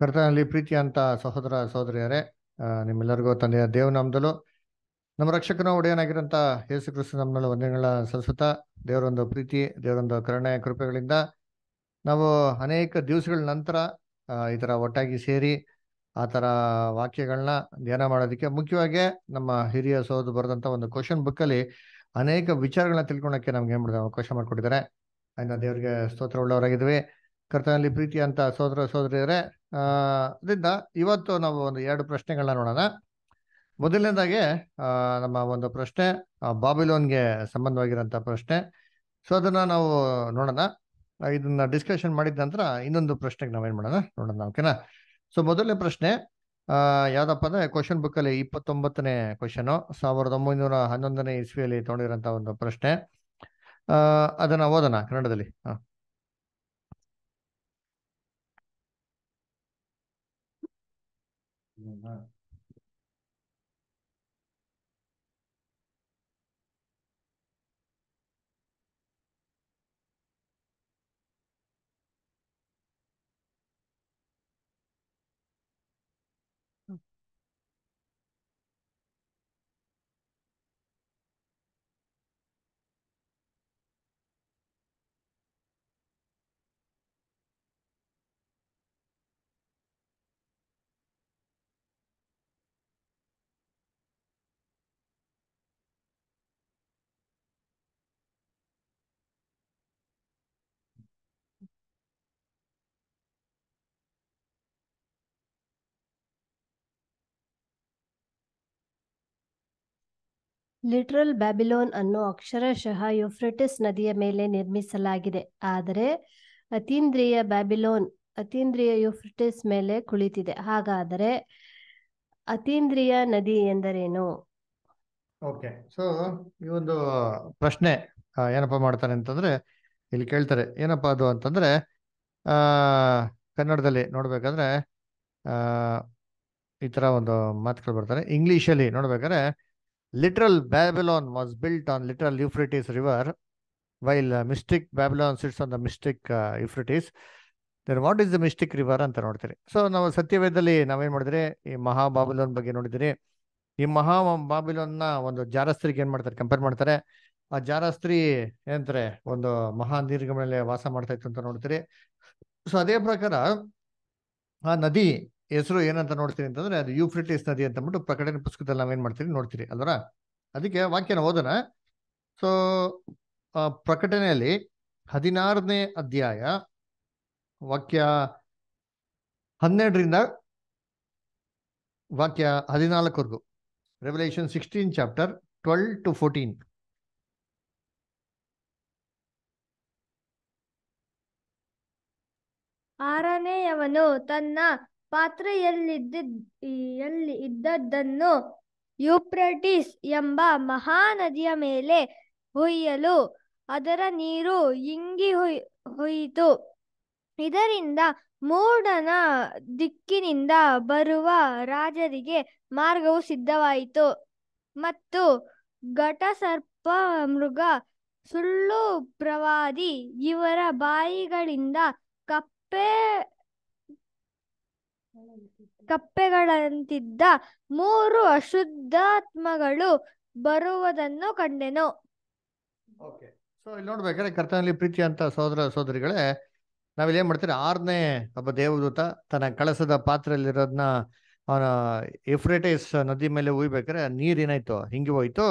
ಕರ್ತನಲ್ಲಿ ಪ್ರೀತಿ ಅಂತ ಸಹೋದರ ಸಹೋದರಿಯರೇ ನಿಮ್ಮೆಲ್ಲರಿಗೂ ತಂದೆಯ ನಮ್ದಲು ನಮ್ಮ ರಕ್ಷಕನ ಒಡೆಯನಾಗಿರೋಂಥ ಯೇಸು ಕ್ರಿಸ್ತು ನಮ್ಮಲ್ಲಿ ಒಂದಿನಗಳ ಸಲ್ಲಿಸುತ್ತಾ ದೇವರೊಂದು ಪ್ರೀತಿ ದೇವರೊಂದು ಕರುಣೆ ಕೃಪೆಗಳಿಂದ ನಾವು ಅನೇಕ ದಿವಸಗಳ ನಂತರ ಈ ಥರ ಒಟ್ಟಾಗಿ ಸೇರಿ ಆ ಥರ ವಾಕ್ಯಗಳನ್ನ ಧ್ಯಾನ ಮಾಡೋದಕ್ಕೆ ಮುಖ್ಯವಾಗಿ ನಮ್ಮ ಹಿರಿಯ ಸಹೋದರು ಬರೆದಂಥ ಒಂದು ಕ್ವಶನ್ ಬುಕ್ಕಲ್ಲಿ ಅನೇಕ ವಿಚಾರಗಳನ್ನ ತಿಳ್ಕೊಳಕ್ಕೆ ನಮ್ಗೆ ಏನು ಮಾಡಿದೆ ಅವಕಾಶ ಮಾಡಿಕೊಟ್ಟಿದ್ದಾರೆ ಆಯ್ತಾ ದೇವರಿಗೆ ಸ್ತೋತ್ರ ಉಳ್ಳವರಾಗಿದ್ವಿ ಕರ್ತನಲ್ಲಿ ಪ್ರೀತಿ ಅಂತ ಸೋದರ ಸೋದರಿಯರೇ ಅದರಿಂದ ಇವತ್ತು ನಾವು ಒಂದು ಎರಡು ಪ್ರಶ್ನೆಗಳನ್ನ ನೋಡೋಣ ಮೊದಲನೇದಾಗೆ ನಮ್ಮ ಒಂದು ಪ್ರಶ್ನೆ ಬಾಬಿಲೋನ್ಗೆ ಸಂಬಂಧವಾಗಿರೋಂಥ ಪ್ರಶ್ನೆ ಸೊ ಅದನ್ನ ನಾವು ನೋಡೋಣ ಇದನ್ನ ಡಿಸ್ಕಷನ್ ಮಾಡಿದ ನಂತರ ಇನ್ನೊಂದು ಪ್ರಶ್ನೆಗೆ ನಾವೇನು ಮಾಡೋಣ ನೋಡೋಣ ಓಕೆನಾ ಸೊ ಮೊದಲನೇ ಪ್ರಶ್ನೆ ಯಾವ್ದಪ್ಪ ಅಂದ್ರೆ ಕ್ವಶನ್ ಬುಕ್ ಅಲ್ಲಿ ಇಪ್ಪತ್ತೊಂಬತ್ತನೇ ಕ್ವಶನ್ ಸಾವಿರದ ಒಂಬೈನೂರ ಹನ್ನೊಂದನೇ ಇಸ್ವಿಯಲ್ಲಿ ತೊಗೊಂಡಿರೋಂಥ ಒಂದು ಪ್ರಶ್ನೆ ಅದನ್ನ ಓದೋಣ ಕನ್ನಡದಲ್ಲಿ ಹಾಂ 怎么办？ಲಿಟ್ರಲ್ ಬ್ಯಾಬಿಲೋನ್ ಅನ್ನು ಅಕ್ಷರಶಃ ಯುಫ್ರೆಟಿಸ್ ನದಿಯ ಮೇಲೆ ನಿರ್ಮಿಸಲಾಗಿದೆ ಆದರೆ ಅತೀಂದ್ರಿಯ ಬ್ಯಾಬಿಲೋನ್ ಅತೀಂದ್ರಿಯ ಯುಫ್ರೆಟಿಸ್ ಮೇಲೆ ಕುಳಿತಿದೆ ಹಾಗಾದರೆ ಅತೀಂದ್ರಿಯ ನದಿ ಎಂದರೇನು ಓಕೆ ಸೊ ಈ ಒಂದು ಪ್ರಶ್ನೆ ಏನಪ್ಪ ಮಾಡ್ತಾರೆ ಅಂತಂದ್ರೆ ಇಲ್ಲಿ ಕೇಳ್ತಾರೆ ಏನಪ್ಪ ಅದು ಅಂತಂದ್ರೆ ಆ ಕನ್ನಡದಲ್ಲಿ ನೋಡ್ಬೇಕಾದ್ರೆ ಈ ತರ ಒಂದು ಮಾತುಗಳು ಬರ್ತಾರೆ ಇಂಗ್ಲಿಷಲ್ಲಿ ನೋಡ್ಬೇಕಾದ್ರೆ Literal Babylon was built on literal Euphrates River, while uh, mystic Babylon sits on the mystic uh, Euphrates. What is the mystic river ಅಂತ ನೋಡ್ತೀರಿ ಸೊ ನಾವು ಸತ್ಯವೇದದಲ್ಲಿ ನಾವೇನ್ ಮಾಡಿದ್ರೆ ಈ ಮಹಾ ಬಗ್ಗೆ ನೋಡಿದಿರಿ ಈ ಮಹಾ ಬಾಬಿಲೋನ್ನ ಒಂದು ಜಾರಸ್ತ್ರಿಗೆ ಏನ್ ಮಾಡ್ತಾರೆ ಕಂಪೇರ್ ಮಾಡ್ತಾರೆ ಆ ಜಾರಸ್ತ್ರಿ ಏನಂತಾರೆ ಒಂದು ಮಹಾ ನೀರ್ಗಳ ವಾಸ ಮಾಡ್ತಾ ಇತ್ತು ಅಂತ ನೋಡ್ತೀರಿ ಸೊ ಅದೇ ಪ್ರಕಾರ ಆ ನದಿ ಹೆಸರು ಏನಂತ ನೋಡ್ತೀನಿ ಅಂತಂದ್ರೆ ಅದು ಯೂಫ್ರಿಟಿಸ್ ನದಿ ಅಂತ ಅಂದ್ಬಿಟ್ಟು ಪ್ರಕಟಣೆ ಪುಸ್ತಕದಲ್ಲಿ ನಾವೇನ್ ಮಾಡ್ತೀವಿ ನೋಡ್ತೀರಿ ಅಲ್ವರ ಅದಕ್ಕೆ ವಾಕ್ಯನ ಓದೋಣ ಸೊ ಪ್ರಕಟಣೆಯಲ್ಲಿ ಹದಿನಾರನೇ ಅಧ್ಯಾಯ ವಾಕ್ಯ ಹನ್ನೆರಡರಿಂದ ವಾಕ್ಯ ಹದಿನಾಲ್ಕವರೆಗೂ revelation sixteen chapter twelve to fourteen ಆರನೆಯವನು ತನ್ನ ಪಾತ್ರೆಯಲ್ಲಿದ್ದ ಎಲ್ಲಿ ಇದ್ದದ್ದನ್ನು ಯೂಪ್ರಟಿಸ್ ಎಂಬ ಮಹಾನದಿಯ ಮೇಲೆ ಹೊಯ್ಯಲು ಅದರ ನೀರು ಇಂಗಿ ಹೊಯ್ ಇದರಿಂದ ಮೂಡನ ದಿಕ್ಕಿನಿಂದ ಬರುವ ರಾಜರಿಗೆ ಮಾರ್ಗವು ಸಿದ್ಧವಾಯಿತು ಮತ್ತು ಘಟಸರ್ಪ ಮೃಗ ಸುಳ್ಳು ಪ್ರವಾದಿ ಇವರ ಬಾಯಿಗಳಿಂದ ಕಪ್ಪೆ ಕಪ್ಪೆಗಳಂತಿದ್ದ ಮೂರು ಅಶುದ್ಧಾತ್ಮಗಳು ಬರುವುದನ್ನು ಕಂಡೆನು ಸೊ ಇಲ್ಲಿ ನೋಡ್ಬೇಕಾದ್ರೆ ಕರ್ತನಲ್ಲಿ ಪ್ರೀತಿ ಅಂತ ಸೋದರ ಸೋದರಿಗಳೇ ನಾವಿಲ್ಲಿ ಏನ್ ಮಾಡ್ತೀರಿ ಆರನೇ ಒಬ್ಬ ದೇವದೂತ ತನ್ನ ಕಳಸದ ಪಾತ್ರದಲ್ಲಿರೋದನ್ನ ಅವನ ಎಫ್ರೆಟೈಸ್ ನದಿ ಮೇಲೆ ಉಯ್ಬೇಕಾರೆ ನೀರ್ ಏನಾಯ್ತು ಹಿಂಗೆ ಹೋಯ್ತು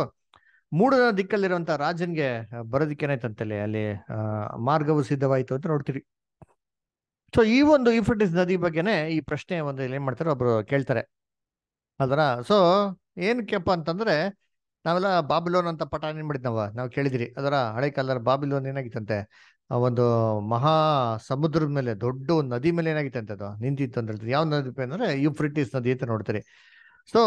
ಮೂಡನ ದಿಕ್ಕಲ್ಲಿರುವಂತ ರಾಜನ್ಗೆ ಬರೋದಿಕ್ಕೆ ಏನಾಯ್ತಂತಲ್ಲಿ ಅಲ್ಲಿ ಮಾರ್ಗವು ಸಿದ್ಧವಾಯ್ತು ಅಂತ ನೋಡ್ತೀರಿ ಸೊ ಈ ಒಂದು ಯುಫ್ರಿಟಿಸ್ ನದಿ ಬಗ್ಗೆನೇ ಈ ಪ್ರಶ್ನೆ ಒಂದು ಏನ್ ಮಾಡ್ತಾರೆ ಒಬ್ರು ಕೇಳ್ತಾರೆ ಅದರ ಸೊ ಏನ್ ಕೆಪ್ಪ ಅಂತಂದ್ರೆ ನಾವೆಲ್ಲ ಬಾಬಿಲೋನ್ ಅಂತ ಪಟ ಏನ್ಬಿಡ್ತಾವ ನಾವು ಕೇಳಿದಿರಿ ಅದರ ಹಳೆ ಕಾಲದ ಬಾಬಿಲೋನ್ ಏನಾಗಿತ್ತಂತೆ ಒಂದು ಮಹಾ ಸಮುದ್ರದ ಮೇಲೆ ದೊಡ್ಡ ನದಿ ಮೇಲೆ ಏನಾಗಿತ್ತಂತೆ ಅದು ನಿಂತಿತ್ತು ಅಂತ ಹೇಳ್ತೀರಿ ಯಾವ ನದಿ ಅಂದ್ರೆ ಯುಫ್ರಿಟಿಸ್ ನದಿ ಅಂತ ನೋಡ್ತೀರಿ ಸೊ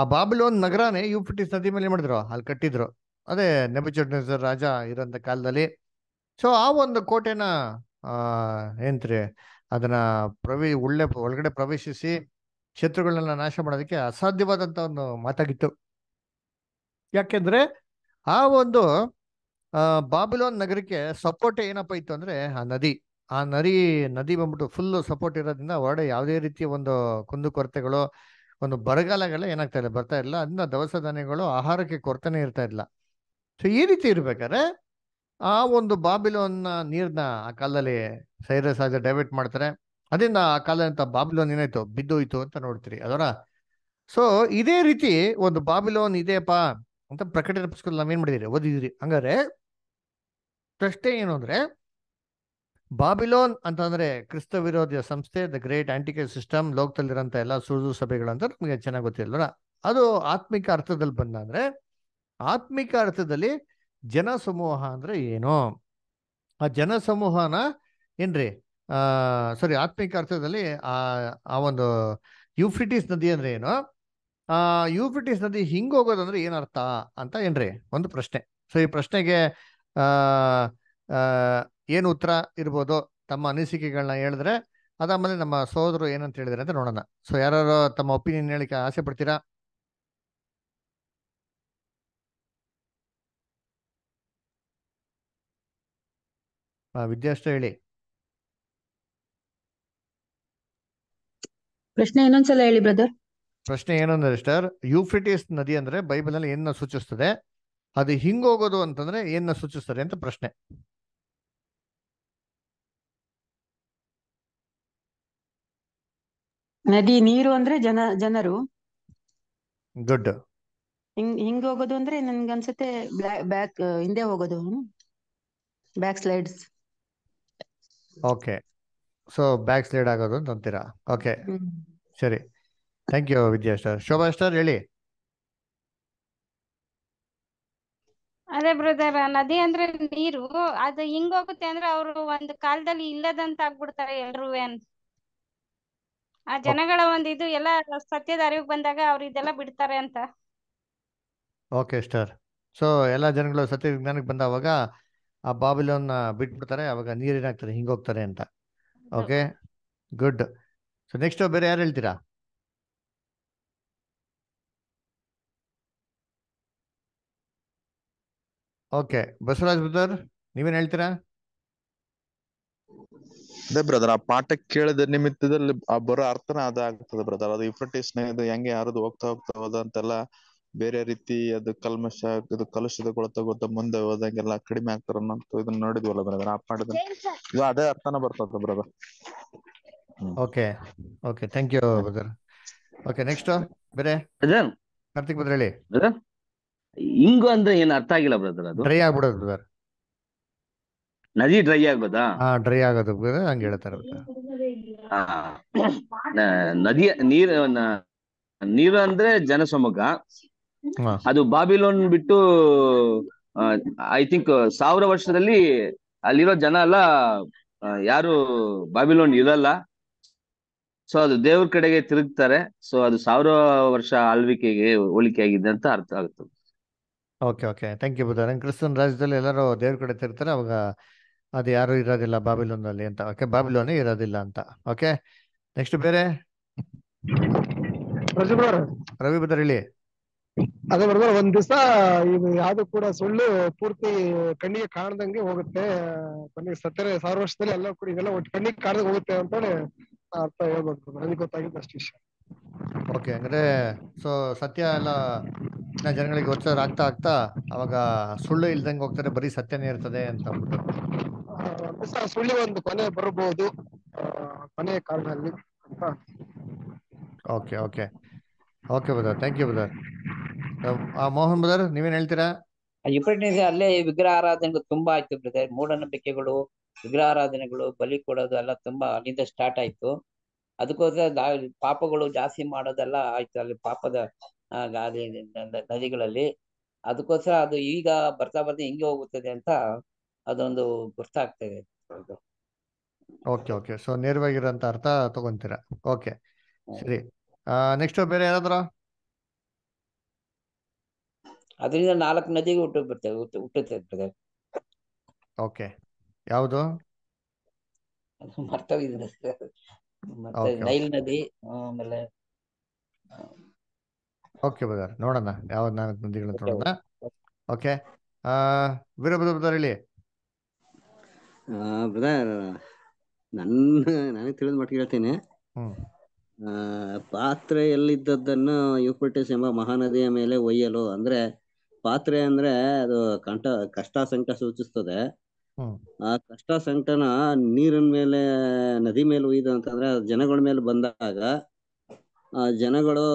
ಆ ಬಾಬಿಲೋನ್ ನಗರನೇ ಯುಫ್ರಿಟಿಸ್ ನದಿ ಮೇಲೆ ಮಾಡಿದ್ರು ಅಲ್ಲಿ ಕಟ್ಟಿದ್ರು ಅದೇ ನೆಬಚರ್ ರಾಜ ಇರೋಂಥ ಕಾಲದಲ್ಲಿ ಸೊ ಆ ಒಂದು ಕೋಟೆನ ಏನ್ರಿ ಅದನ್ನ ಪ್ರವಿ ಒಳ್ಳೆ ಒಳಗಡೆ ಪ್ರವೇಶಿಸಿ ಶತ್ರುಗಳನ್ನ ನಾಶ ಮಾಡೋದಕ್ಕೆ ಅಸಾಧ್ಯವಾದಂತ ಒಂದು ಮಾತಾಗಿತ್ತು ಯಾಕೆಂದ್ರೆ ಆ ಒಂದು ಬಾಬಿಲೋನ್ ನಗರಕ್ಕೆ ಸಪೋರ್ಟ್ ಏನಪ್ಪ ಇತ್ತು ಅಂದ್ರೆ ಆ ನದಿ ಆ ನದಿ ನದಿ ಬಂದ್ಬಿಟ್ಟು ಫುಲ್ ಸಪೋರ್ಟ್ ಇರೋದ್ರಿಂದ ಹೊರಡೆ ಯಾವುದೇ ರೀತಿಯ ಒಂದು ಕುಂದುಕೊರತೆಗಳು ಒಂದು ಬರಗಾಲಗಳ ಏನಾಗ್ತಾ ಇಲ್ಲ ಬರ್ತಾ ಇಲ್ಲ ಅದನ್ನ ದವಸ ಧಾನ್ಯಗಳು ಆಹಾರಕ್ಕೆ ಕೊರತೆನೇ ಇರ್ತಾ ಇಲ್ಲ ಸೊ ಈ ರೀತಿ ಇರ್ಬೇಕಾದ್ರೆ ಆ ಒಂದು ಬಾಬಿಲೋನ್ನ ನೀರ್ನ ಆ ಕಾಲದಲ್ಲಿ ಸೈರಸ್ ಆಗ ಡೈವರ್ಟ್ ಮಾಡ್ತಾರೆ ಅದರಿಂದ ಆ ಕಾಲದಂತ ಬಾಬಿಲೋನ್ ಏನಾಯ್ತು ಬಿದ್ದೋಯ್ತು ಅಂತ ನೋಡ್ತೀರಿ ಅದರ ಸೊ ಇದೇ ರೀತಿ ಒಂದು ಬಾಬಿಲೋನ್ ಇದೆಯಪ್ಪ ಅಂತ ಪ್ರಕಟಣೆ ಪುಸ್ತಕ ಏನ್ ಮಾಡಿದಿರಿ ಓದಿದಿರಿ ಹಂಗಾರೆ ಪ್ರಶ್ನೆ ಏನು ಅಂದ್ರೆ ಬಾಬಿಲೋನ್ ಅಂತಂದ್ರೆ ಕ್ರಿಸ್ತ ವಿರೋಧಿಯ ಸಂಸ್ಥೆ ದ ಗ್ರೇಟ್ ಆಂಟಿಕೆ ಸಿಸ್ಟಮ್ ಲೋಕದಲ್ಲಿರೋಂಥ ಎಲ್ಲ ಸಭೆಗಳು ಅಂತ ನಮಗೆ ಚೆನ್ನಾಗಿ ಗೊತ್ತಿಲ್ಲ ಅದು ಆತ್ಮಿಕ ಅರ್ಥದಲ್ಲಿ ಬಂದ ಅಂದ್ರೆ ಆತ್ಮಿಕ ಅರ್ಥದಲ್ಲಿ ಜನಸಮೂಹ ಅಂದ್ರೆ ಏನು ಆ ಜನಸಮೂಹನ ಏನ್ರಿ ಸಾರಿ ಆತ್ಮಿಕ ಅರ್ಥದಲ್ಲಿ ಆ ಆ ಒಂದು ಯೂಫ್ರಿಟಿಸ್ ನದಿ ಅಂದ್ರೆ ಏನು ಆ ಯೂಫ್ರಿಟಿಸ್ ನದಿ ಹಿಂಗೆ ಹೋಗೋದಂದ್ರೆ ಏನರ್ಥ ಅಂತ ಏನ್ರಿ ಒಂದು ಪ್ರಶ್ನೆ ಸೊ ಈ ಪ್ರಶ್ನೆಗೆ ಆ ಏನು ಉತ್ತರ ಇರ್ಬೋದು ತಮ್ಮ ಅನಿಸಿಕೆಗಳನ್ನ ಹೇಳಿದ್ರೆ ಅದಾದ್ಮೇಲೆ ನಮ್ಮ ಸಹೋದರು ಏನಂತ ಹೇಳಿದ್ರೆ ಅಂತ ನೋಡೋಣ ಸೊ ಯಾರು ತಮ್ಮ ಒಪಿನಿಯನ್ ಹೇಳಿಕೆ ಆಸೆ ಪಡ್ತೀರಾ ವಿದ್ಯಾಷ್ಟ ಹೇಳಿ ಪ್ರಶ್ನೆ ಇನ್ನೊಂದ್ಸಲ ಹೇಳಿ ಬ್ರದರ್ ಪ್ರಶ್ನೆ ಏನಂದ್ರೆ ಸ್ಟರ್ ಯುಫ್ರಿಟಿಸ್ ನದಿ ಅಂದ್ರೆ ಬೈಬಲ್ ನಲ್ಲಿ ಏನ ಸೂಚಿಸ್ತದೆ ಅದು ಹಿಂಗೋಗೋದು ಅಂತಂದ್ರೆ ಏನ ಸೂಚಿಸ್ತದೆ ಅಂತ ಪ್ರಶ್ನೆ ನದಿ ನೀರು ಅಂದ್ರೆ ಜನ ಜನರು ಗುಡ್ ಹಿಂಗ್ ಹಿಂಗ್ ಹೋಗೋದು ಅಂದ್ರೆ ನನ್ಗೆ ಅನ್ಸುತ್ತೆ ಬ್ಯಾಕ್ ಹಿಂದೆ ಹೋಗೋದು back slides okay so back slide ಆಗೋದು ಅಂತ ಅಂತೀರಾ ಓಕೆ ಸರಿ thank you Vidya star Shobha star ಹೇಳಿ ಅದೇ ಬ್ರದರ್ ನದಿ ಅಂದ್ರೆ ನೀರು ಅದು ಹಿಂಗ್ ಹೋಗುತ್ತೆ ಅಂದ್ರೆ ಅವರು ಒಂದ್ ಕಾಲದಲ್ಲಿ ಇಲ್ಲದಂತ ಆಗ್ಬಿಡ್ತಾರೆ ಎಲ್ರೂ ಆ ಜನಗಳ ಒಂದ್ ಇದು ಎಲ್ಲ ಸತ್ಯದ ಅರಿವಿಗೆ ಬಂದಾಗ ಅವ್ರು ಇದೆಲ್ಲ ಬಿಡ್ತಾರೆ ಅಂತ ಓಕೆ ಸ್ಟಾರ್ ಸೊ ಎಲ್ಲ ಜನಗಳು ಸತ್ಯ ವಿಜ್ಞಾನಕ್ಕೆ ಬಂದಾವಾಗ ಆ ಬಾಬಿಲೋನ್ ಬಿಟ್ಬಿಡ್ತಾರೆ ಅವಾಗ ಹಿಂಗ ಹೋಗ್ತಾರೆ ಅಂತ ಓಕೆ ಗುಡ್ ಸೊ ನೆಕ್ಸ್ಟ್ ಬೇರೆ ಯಾರು ಹೇಳ್ತೀರಾ ಓಕೆ ಬಸವರಾಜ್ ಬ್ರದರ್ ನೀವೇನ್ ಹೇಳ್ತೀರಾ ಅದೇ ಬ್ರದರ್ ಆ ಪಾಠ ಕೇಳಿದ ನಿಮಿತ್ತದಲ್ಲಿ ಆ ಬರೋ ಅರ್ಥನ ಅದಾಗ್ತದೆ ಬ್ರದರ್ ಅದು ಇಫ್ರಟೇಸ್ ಹೆಂಗೆ ಯಾರದು ಹೋಗ್ತಾ ಹೋಗ್ತಾ ಹೋದ ಬೇರೆ ರೀತಿ ಅದು ಕಲ್ಮಶ ಇದು ಕಲುಷಿತಗೊಳ್ತಾ ಮುಂದೆ ಹೋದಂಗೆಲ್ಲ ಕಡಿಮೆ ಆಗ್ತಾರ ಅನ್ನೋದು ಇದನ್ನ ನೋಡಿದ್ವಲ್ಲ ಬ್ರದರ್ ಆ ಮಾಡಿದ ಇದು ಅದೇ ಅರ್ಥನ ಬರ್ತದ brother okay okay thank you brother okay next ಬೇರೆ ಬ್ರದರ್ ಕಾರ್ತಿಕ್ ಬ್ರದರ್ ಹೇಳಿ ಬ್ರದರ್ ಇಂಗು ಅಂದ್ರೆ ಏನು ಅರ್ಥ ಆಗಿಲ್ಲ ಬ್ರದರ್ ಅದು ಡ್ರೈ ಆಗ್ಬಿಡೋದು ಬ್ರದರ್ ನದಿ ಡ್ರೈ ಆಗೋದಾ ಹಾ ಡ್ರೈ ಆಗೋದು ಬ್ರದರ್ ಹಂಗೆ ಹೇಳ್ತಾರೆ ನದಿಯ ನೀರ ನೀರು ಅಂದ್ರೆ ಜನಸಮುಗ ಅದು ಬಾಬಿಲೋನ್ ಬಿಟ್ಟು ಐ ಥಿಂಕ್ ಸಾವಿರ ವರ್ಷದಲ್ಲಿ ಅಲ್ಲಿರೋ ಜನ ಎಲ್ಲ ಯಾರು ಬಾಬಿಲೋನ್ ಇರಲ್ಲ ಸೊ ಅದು ದೇವ್ರ ಕಡೆಗೆ ತಿರುಗ್ತಾರೆ ಸೊ ಅದು ಸಾವಿರ ವರ್ಷ ಆಳ್ವಿಕೆಗೆ ಹೋಲಿಕೆ ಆಗಿದೆ ಅಂತ ಅರ್ಥ ಆಗುತ್ತೆ ಓಕೆ ಓಕೆ ಥ್ಯಾಂಕ್ ಯು ಬುದ್ಧ ಕ್ರಿಸ್ತನ್ ರಾಜ್ಯದಲ್ಲಿ ಎಲ್ಲರೂ ದೇವ್ರ ಕಡೆ ತಿರ್ತಾರೆ ಅವಾಗ ಅದು ಯಾರು ಇರೋದಿಲ್ಲ ಬಾಬಿಲೋನ್ ಅಲ್ಲಿ ಅಂತ ಓಕೆ ಬಾಬಿಲೋನ್ ಇರೋದಿಲ್ಲ ಅಂತ ಓಕೆ ನೆಕ್ಸ್ಟ್ ಬೇರೆ ರವಿ ಬುದ್ಧರ್ ಹೇಳಿ ಅದೇ ಬರ್ದ್ರೆ ಒಂದ್ ದಿವಸ ಇದು ಯಾವ್ದು ಕೂಡ ಸುಳ್ಳು ಪೂರ್ತಿ ಕಣ್ಣಿಗೆ ಕಾಣ್ದಂಗೆ ಹೋಗುತ್ತೆ ಕಣ್ಣಿಗೆ ಸತ್ಯರೆ ಸಾವಿರ ವರ್ಷದಲ್ಲಿ ಎಲ್ಲ ಕೂಡ ಇದೆಲ್ಲ ಒಟ್ಟು ಕಣ್ಣಿಗೆ ಕಾಣ್ದಂಗೆ ಹೋಗುತ್ತೆ ಅಂತಾನೆ ಅರ್ಥ ಹೇಳ್ಬೇಕು ನನಗೆ ಗೊತ್ತಾಗಿದ್ದು ಅಷ್ಟು ವಿಷಯ ಓಕೆ ಅಂದ್ರೆ ಸೊ ಸತ್ಯ ಎಲ್ಲ ಜನಗಳಿಗೆ ಗೋಚರ ಆಗ್ತಾ ಆಗ್ತಾ ಅವಾಗ ಸುಳ್ಳು ಇಲ್ದಂಗೆ ಹೋಗ್ತಾರೆ ಬರೀ ಸತ್ಯನೇ ಇರ್ತದೆ ಅಂತ ಅಂದ್ಬಿಟ್ಟು ಸುಳ್ಳು ಒಂದು ಕೊನೆ ಬರಬಹುದು ಕೊನೆಯ ಕಾಲದಲ್ಲಿ ಅಂತ okay okay okay brother thank you brother Mohan brother ನೀವೇನ್ ಹೇಳ್ತೀರಾ ಇಪ್ಪತ್ತನೇ ಅಲ್ಲೇ ವಿಗ್ರಹ ಆರಾಧನೆಗಳು ತುಂಬಾ ಆಯ್ತು ಬ್ರದರ್ ಮೂಢನಂಬಿಕೆಗಳು ವಿಗ್ರಹ ಆರಾಧನೆಗಳು ಬಲಿ ಕೊಡೋದು ಎಲ್ಲ ತುಂಬಾ ಅಲ್ಲಿಂದ ಸ್ಟಾರ್ಟ್ ಆಯ್ತು ಅದಕ್ಕೋಸ್ಕರ ಪಾಪಗಳು ಜಾಸ್ತಿ ಮಾಡೋದೆಲ್ಲ ಆಯ್ತು ಅಲ್ಲಿ ಪಾಪದ ನದಿಗಳಲ್ಲಿ ಅದಕ್ಕೋಸ್ಕರ ಅದು ಈಗ ಬರ್ತಾ ಬರ್ತಾ ಹಿಂಗೆ ಹೋಗುತ್ತದೆ ಅಂತ ಅದೊಂದು ಗೊತ್ತಾಗ್ತದೆ ಓಕೆ ಓಕೆ ಸೊ ನೇರವಾಗಿರೋ ಅರ್ಥ ತಗೊಂತೀರಾ ಓಕೆ ಸರಿ ನೆಕ್ಸ್ಟ್ ಬೇರೆ ಯಾರಾದ್ರೂ ಅದರಿಂದ ನಾಲ್ಕು ನದಿಗೆ ಹುಟ್ಟು ಬರ್ತವೆ ಹುಟ್ಟುತ್ತೆ ಓಕೆ ಯಾವುದು ಮರ್ತೋಗಿದ್ದೀನಿ ನೈಲ್ ನದಿ ಆಮೇಲೆ ಓಕೆ ಬ್ರದರ್ ನೋಡೋಣ ಯಾವ ನಾಲ್ಕು ನದಿಗಳನ್ನ ನೋಡೋಣ ಓಕೆ ವೀರಭದ್ರ ಬ್ರದರ್ ಹೇಳಿ ಬ್ರದರ್ ನನ್ನ ನನಗೆ ತಿಳಿದ ಮಟ್ಟಿಗೆ ಹೇಳ್ತೇನೆ ಪಾತ್ರೆಯಲ್ಲಿದ್ದದ್ದನ್ನು ಯುಪರ್ಟಿಸ್ ಎಂಬ ಮಹಾನದಿಯ ಮೇಲೆ ಒಯ್ಯಲು ಅಂದ್ರೆ ಪಾತ್ರೆ ಅಂದ್ರೆ ಅದು ಕಂಠ ಕಷ್ಟ ಸಂಕಟ ಸೂಚಿಸ್ತದೆ ಆ ಕಷ್ಟ ಸಂಕಟನ ನೀರಿನ ಮೇಲೆ ನದಿ ಮೇಲೆ ಒಯ್ದು ಅಂತಂದ್ರೆ ಜನಗಳ ಮೇಲೆ ಬಂದಾಗ ಆ ಜನಗಳು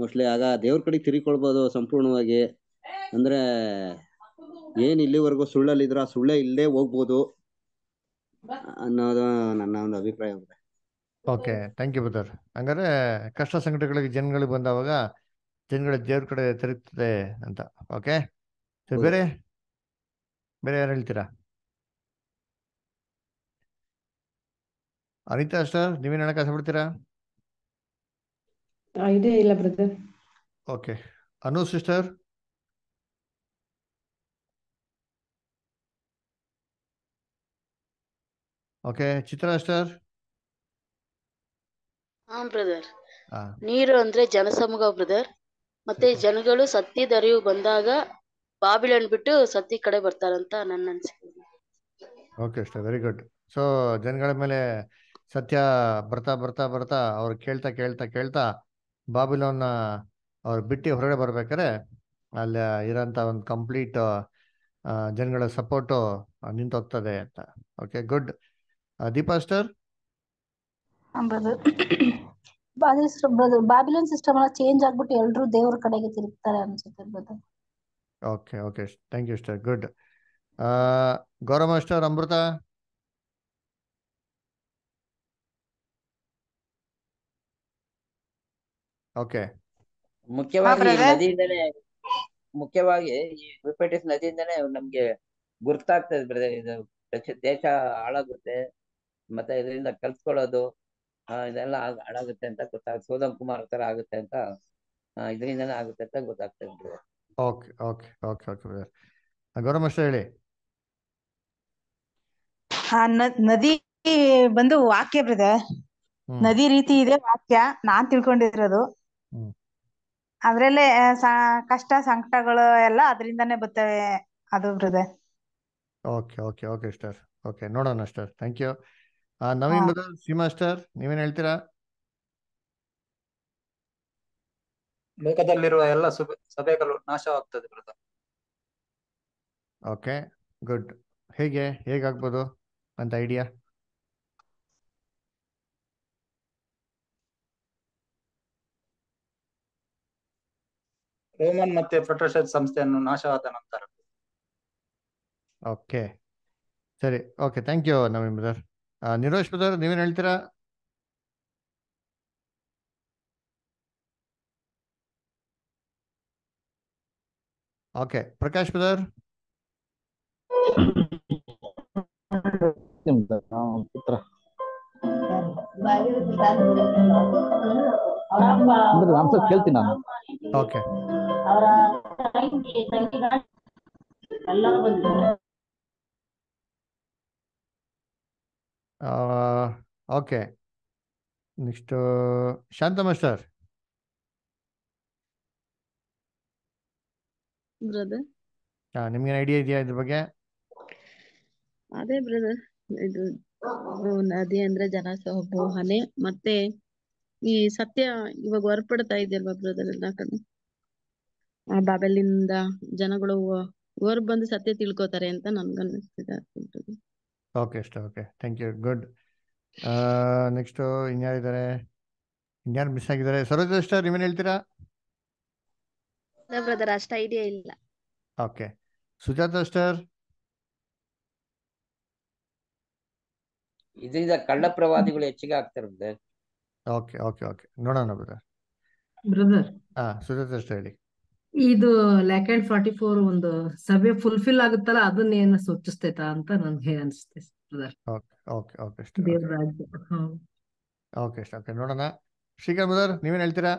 ಮೋಸ್ಟ್ಲಿ ಆಗ ದೇವ್ರ ಕಡೆ ತಿರ್ಕೊಳ್ಬೋದು ಸಂಪೂರ್ಣವಾಗಿ ಅಂದ್ರೆ ಏನ್ ಇಲ್ಲಿವರೆಗೂ ಸುಳ್ಳಲ್ಲಿ ಆ ಸುಳ್ಳೇ ಇಲ್ಲೇ ಹೋಗ್ಬೋದು ಅನ್ನೋದು ನನ್ನ ಒಂದು ಅಭಿಪ್ರಾಯ ಓಕೆ ಥ್ಯಾಂಕ್ ಯು ಬ್ರದರ್ ಹಂಗಾದ್ರೆ ಕಷ್ಟ ಸಂಕಟಗಳಿಗೆ ಜನಗಳಿಗೆ ಬಂದವಾಗ ಜನಗಳ ದೇವ್ರ ಕಡೆ ತಿರುಗ್ತದೆ ಅಂತ ಓಕೆ ಬೇರೆ ಬೇರೆ ಯಾರು ಹೇಳ್ತೀರಾ ಅನಿತಾ ಅಷ್ಟರ್ ನೀವೇನ್ ಹೇಳಕ್ ಆಸೆ ಬಿಡ್ತೀರಾ ಇಲ್ಲ brother okay Anu sister okay Chitra ಅಷ್ಟರ್ ಹಾ ಬ್ರದರ್ ನೀರು ಅಂದ್ರೆ ಜನಸಮೂಹ ಬ್ರದರ್ ಮತ್ತೆ ಜನಗಳು ಸತ್ಯದ ಅರಿವು ಬಂದಾಗ ಬಾಬಿಲನ್ ಬಿಟ್ಟು ಸತ್ಯ ಕಡೆ ಬರ್ತಾರಂತ ನನ್ನ ಅನ್ಸಿಕೆ ಓಕೆ ಅಷ್ಟೇ ವೆರಿ ಗುಡ್ ಸೊ ಜನಗಳ ಮೇಲೆ ಸತ್ಯ ಬರ್ತಾ ಬರ್ತಾ ಬರ್ತಾ ಅವ್ರು ಕೇಳ್ತಾ ಕೇಳ್ತಾ ಕೇಳ್ತಾ ಬಾಬಿಲೋನ್ ಅವ್ರು ಬಿಟ್ಟು ಹೊರಗಡೆ ಬರ್ಬೇಕಾರೆ ಅಲ್ಲಿ ಇರೋಂಥ ಒಂದು ಕಂಪ್ಲೀಟ್ ಜನಗಳ ಸಪೋರ್ಟು ನಿಂತೋಗ್ತದೆ ಅಂತ ಓಕೆ ಗುಡ್ ದೀಪಾಸ್ಟರ್ ಅದೇ ಬ್ರದರ್ ಬ್ಯಾಬಿಲನ್ ಸಿಸ್ಟಮ್ ಎಲ್ಲ ಚೇಂಜ್ ಆಗ್ಬಿಟ್ಟು ಎಲ್ಲರೂ ದೇವರ ಕಡೆಗೆ ತಿರುಗ್ತಾರೆ ಅನ್ಸುತ್ತೆ brother okay okay thank you ಸ್ಟರ್ good Gaurav master Amrutha okay ಮುಖ್ಯವಾಗಿ ನದಿಯಿಂದಲೇ ಮುಖ್ಯವಾಗಿ ಈ ಯೂಪೆಟಿಸ್ ನದಿಯಿಂದನೇ ನಮ್ಗೆ ಗುರ್ತಾಗ್ತದೆ ಬ್ರದರ್ ಇದು ದೇಶ ಹಾಳಾಗುತ್ತೆ ಮತ್ತೆ ಇದರಿಂದ ಕಲ್ತ್ಕೊಳ್ಳೋದು ಇದೆಲ್ಲ ಹಾಳಾಗುತ್ತೆ ಅಂತ ಗೊತ್ತಾಗುತ್ತೆ ಸೋದಂ ಕುಮಾರ್ ತರ ಆಗುತ್ತೆ ಅಂತ ಇದರಿಂದನೇ ಆಗುತ್ತೆ ಅಂತ ಗೊತ್ತಾಗ್ತಾ ಇದ್ರು ಓಕೆ ಓಕೆ ಓಕೆ ಓಕೆ ಹೇಳಿ ಹಾ ನದಿ ಬಂದು ವಾಕ್ಯ ಬ್ರದರ್ ನದಿ ರೀತಿ ಇದೆ ವಾಕ್ಯ ನಾನ್ ತಿಳ್ಕೊಂಡಿರೋದು ಅದ್ರಲ್ಲೇ ಕಷ್ಟ ಸಂಕಟಗಳು ಎಲ್ಲ ಅದರಿಂದನೇ ಬರ್ತವೆ ಅದು brother okay okay okay star okay ನೋಡೋಣ ಸ್ಟಾರ್ ಥ್ಯಾಂಕ್ ಯು ನವೀನ್ ಬದಲ್ ಸಿ ಮಾಸ್ಟರ್ ನೀವೇನ್ ಹೇಳ್ತೀರಾ ಲೋಕದಲ್ಲಿರುವ ಎಲ್ಲ ಸಭೆಗಳು ನಾಶವಾಗ್ತದೆ ಬ್ರದರ್ ಓಕೆ ಗುಡ್ ಹೇಗೆ ಹೇಗಾಗ್ಬೋದು ಅಂತ ಐಡಿಯಾ ರೋಮನ್ ಮತ್ತೆ ಪ್ರೊಟೆಷನ್ ಸಂಸ್ಥೆಯನ್ನು ನಾಶವಾದ ನಂತರ ಓಕೆ ಸರಿ okay thank you Naveen brother Nirosh brother ನೀವೇನು ಹೇಳ್ತೀರಾ ಓಕೆ ಪ್ರಕಾಶ್ ಬ್ರದರ್ ಪುತ್ರ ಕೇಳ್ತೀನಿ ನಾನು okay okay next Shanta master brother ನಿಮಗೆ ಐಡಿಯಾ ಇದೆಯಾ ಇದ್ರ ಬಗ್ಗೆ ಅದೇ ಬ್ರದರ್ ಇದು ನದಿ ಅಂದ್ರೆ ಜನ ಮನೆ ಮತ್ತೆ ಈ ಸತ್ಯ ಇವಾಗ ಹೊರಪಡ್ತಾ ಇದೆಯಲ್ವಾ ಬ್ರದರ್ ಎಲ್ಲ ಕಡೆ ಬಾಬೆಲಿಂದ ಜನಗಳು ಹೊರ ಸತ್ಯ ತಿಳ್ಕೊತಾರೆ ಅಂತ ನನ್ಗನ್ನಿಸ್ತಿದೆ ಓಕೆ ಇಷ್ಟ okay thank you good next ಇನ್ಯಾರಿದ್ದಾರೆ ಇನ್ಯಾರು ಮಿಸ್ ಆಗಿದ್ದಾರೆ ಸರೋಜ ಅಷ್ಟ ನೀವೇನು ಹೇಳ್ತೀರಾ ಬ್ರದರ್ ಅಷ್ಟ ಐಡಿಯಾ ಇಲ್ಲ ಓಕೆ ಸುಜಾತ ಅಷ್ಟರ್ ಇದರಿಂದ ಕಳ್ಳ ಪ್ರವಾದಿಗಳು ಹೆಚ್ಚಿಗೆ ಆಗ್ತಾರೆ ಬ್ರದರ್ ಓಕೆ ಓಕೆ ಓಕೆ ನೋಡೋಣ ಬ್ರದರ್ ಬ್ರದರ್ ಹಾ ಸುಜಾತ ಅಷ್ಟ ಹೇಳಿ ಇದು ಲ್ಯಾಕ್ ಅಂಡ್ ಫಾರ್ಟಿ ಫೋರ್ ಒಂದು ಸಭೆ ಫುಲ್ಫಿಲ್ ಆಗುತ್ತಲ್ಲ ಅದನ್ನೇನ ಸೂಚಿಸ್ತೈತ ಅಂತ ನನ್ಗೆ ಅನಿಸುತ್ತೆ ಓಕೆ ಓಕೆ ನೋಡೋಣ ಶ್ರೀಕಾಂತ್ ಮದರ್ ನೀವೇನ್ ಹೇಳ್ತೀರಾ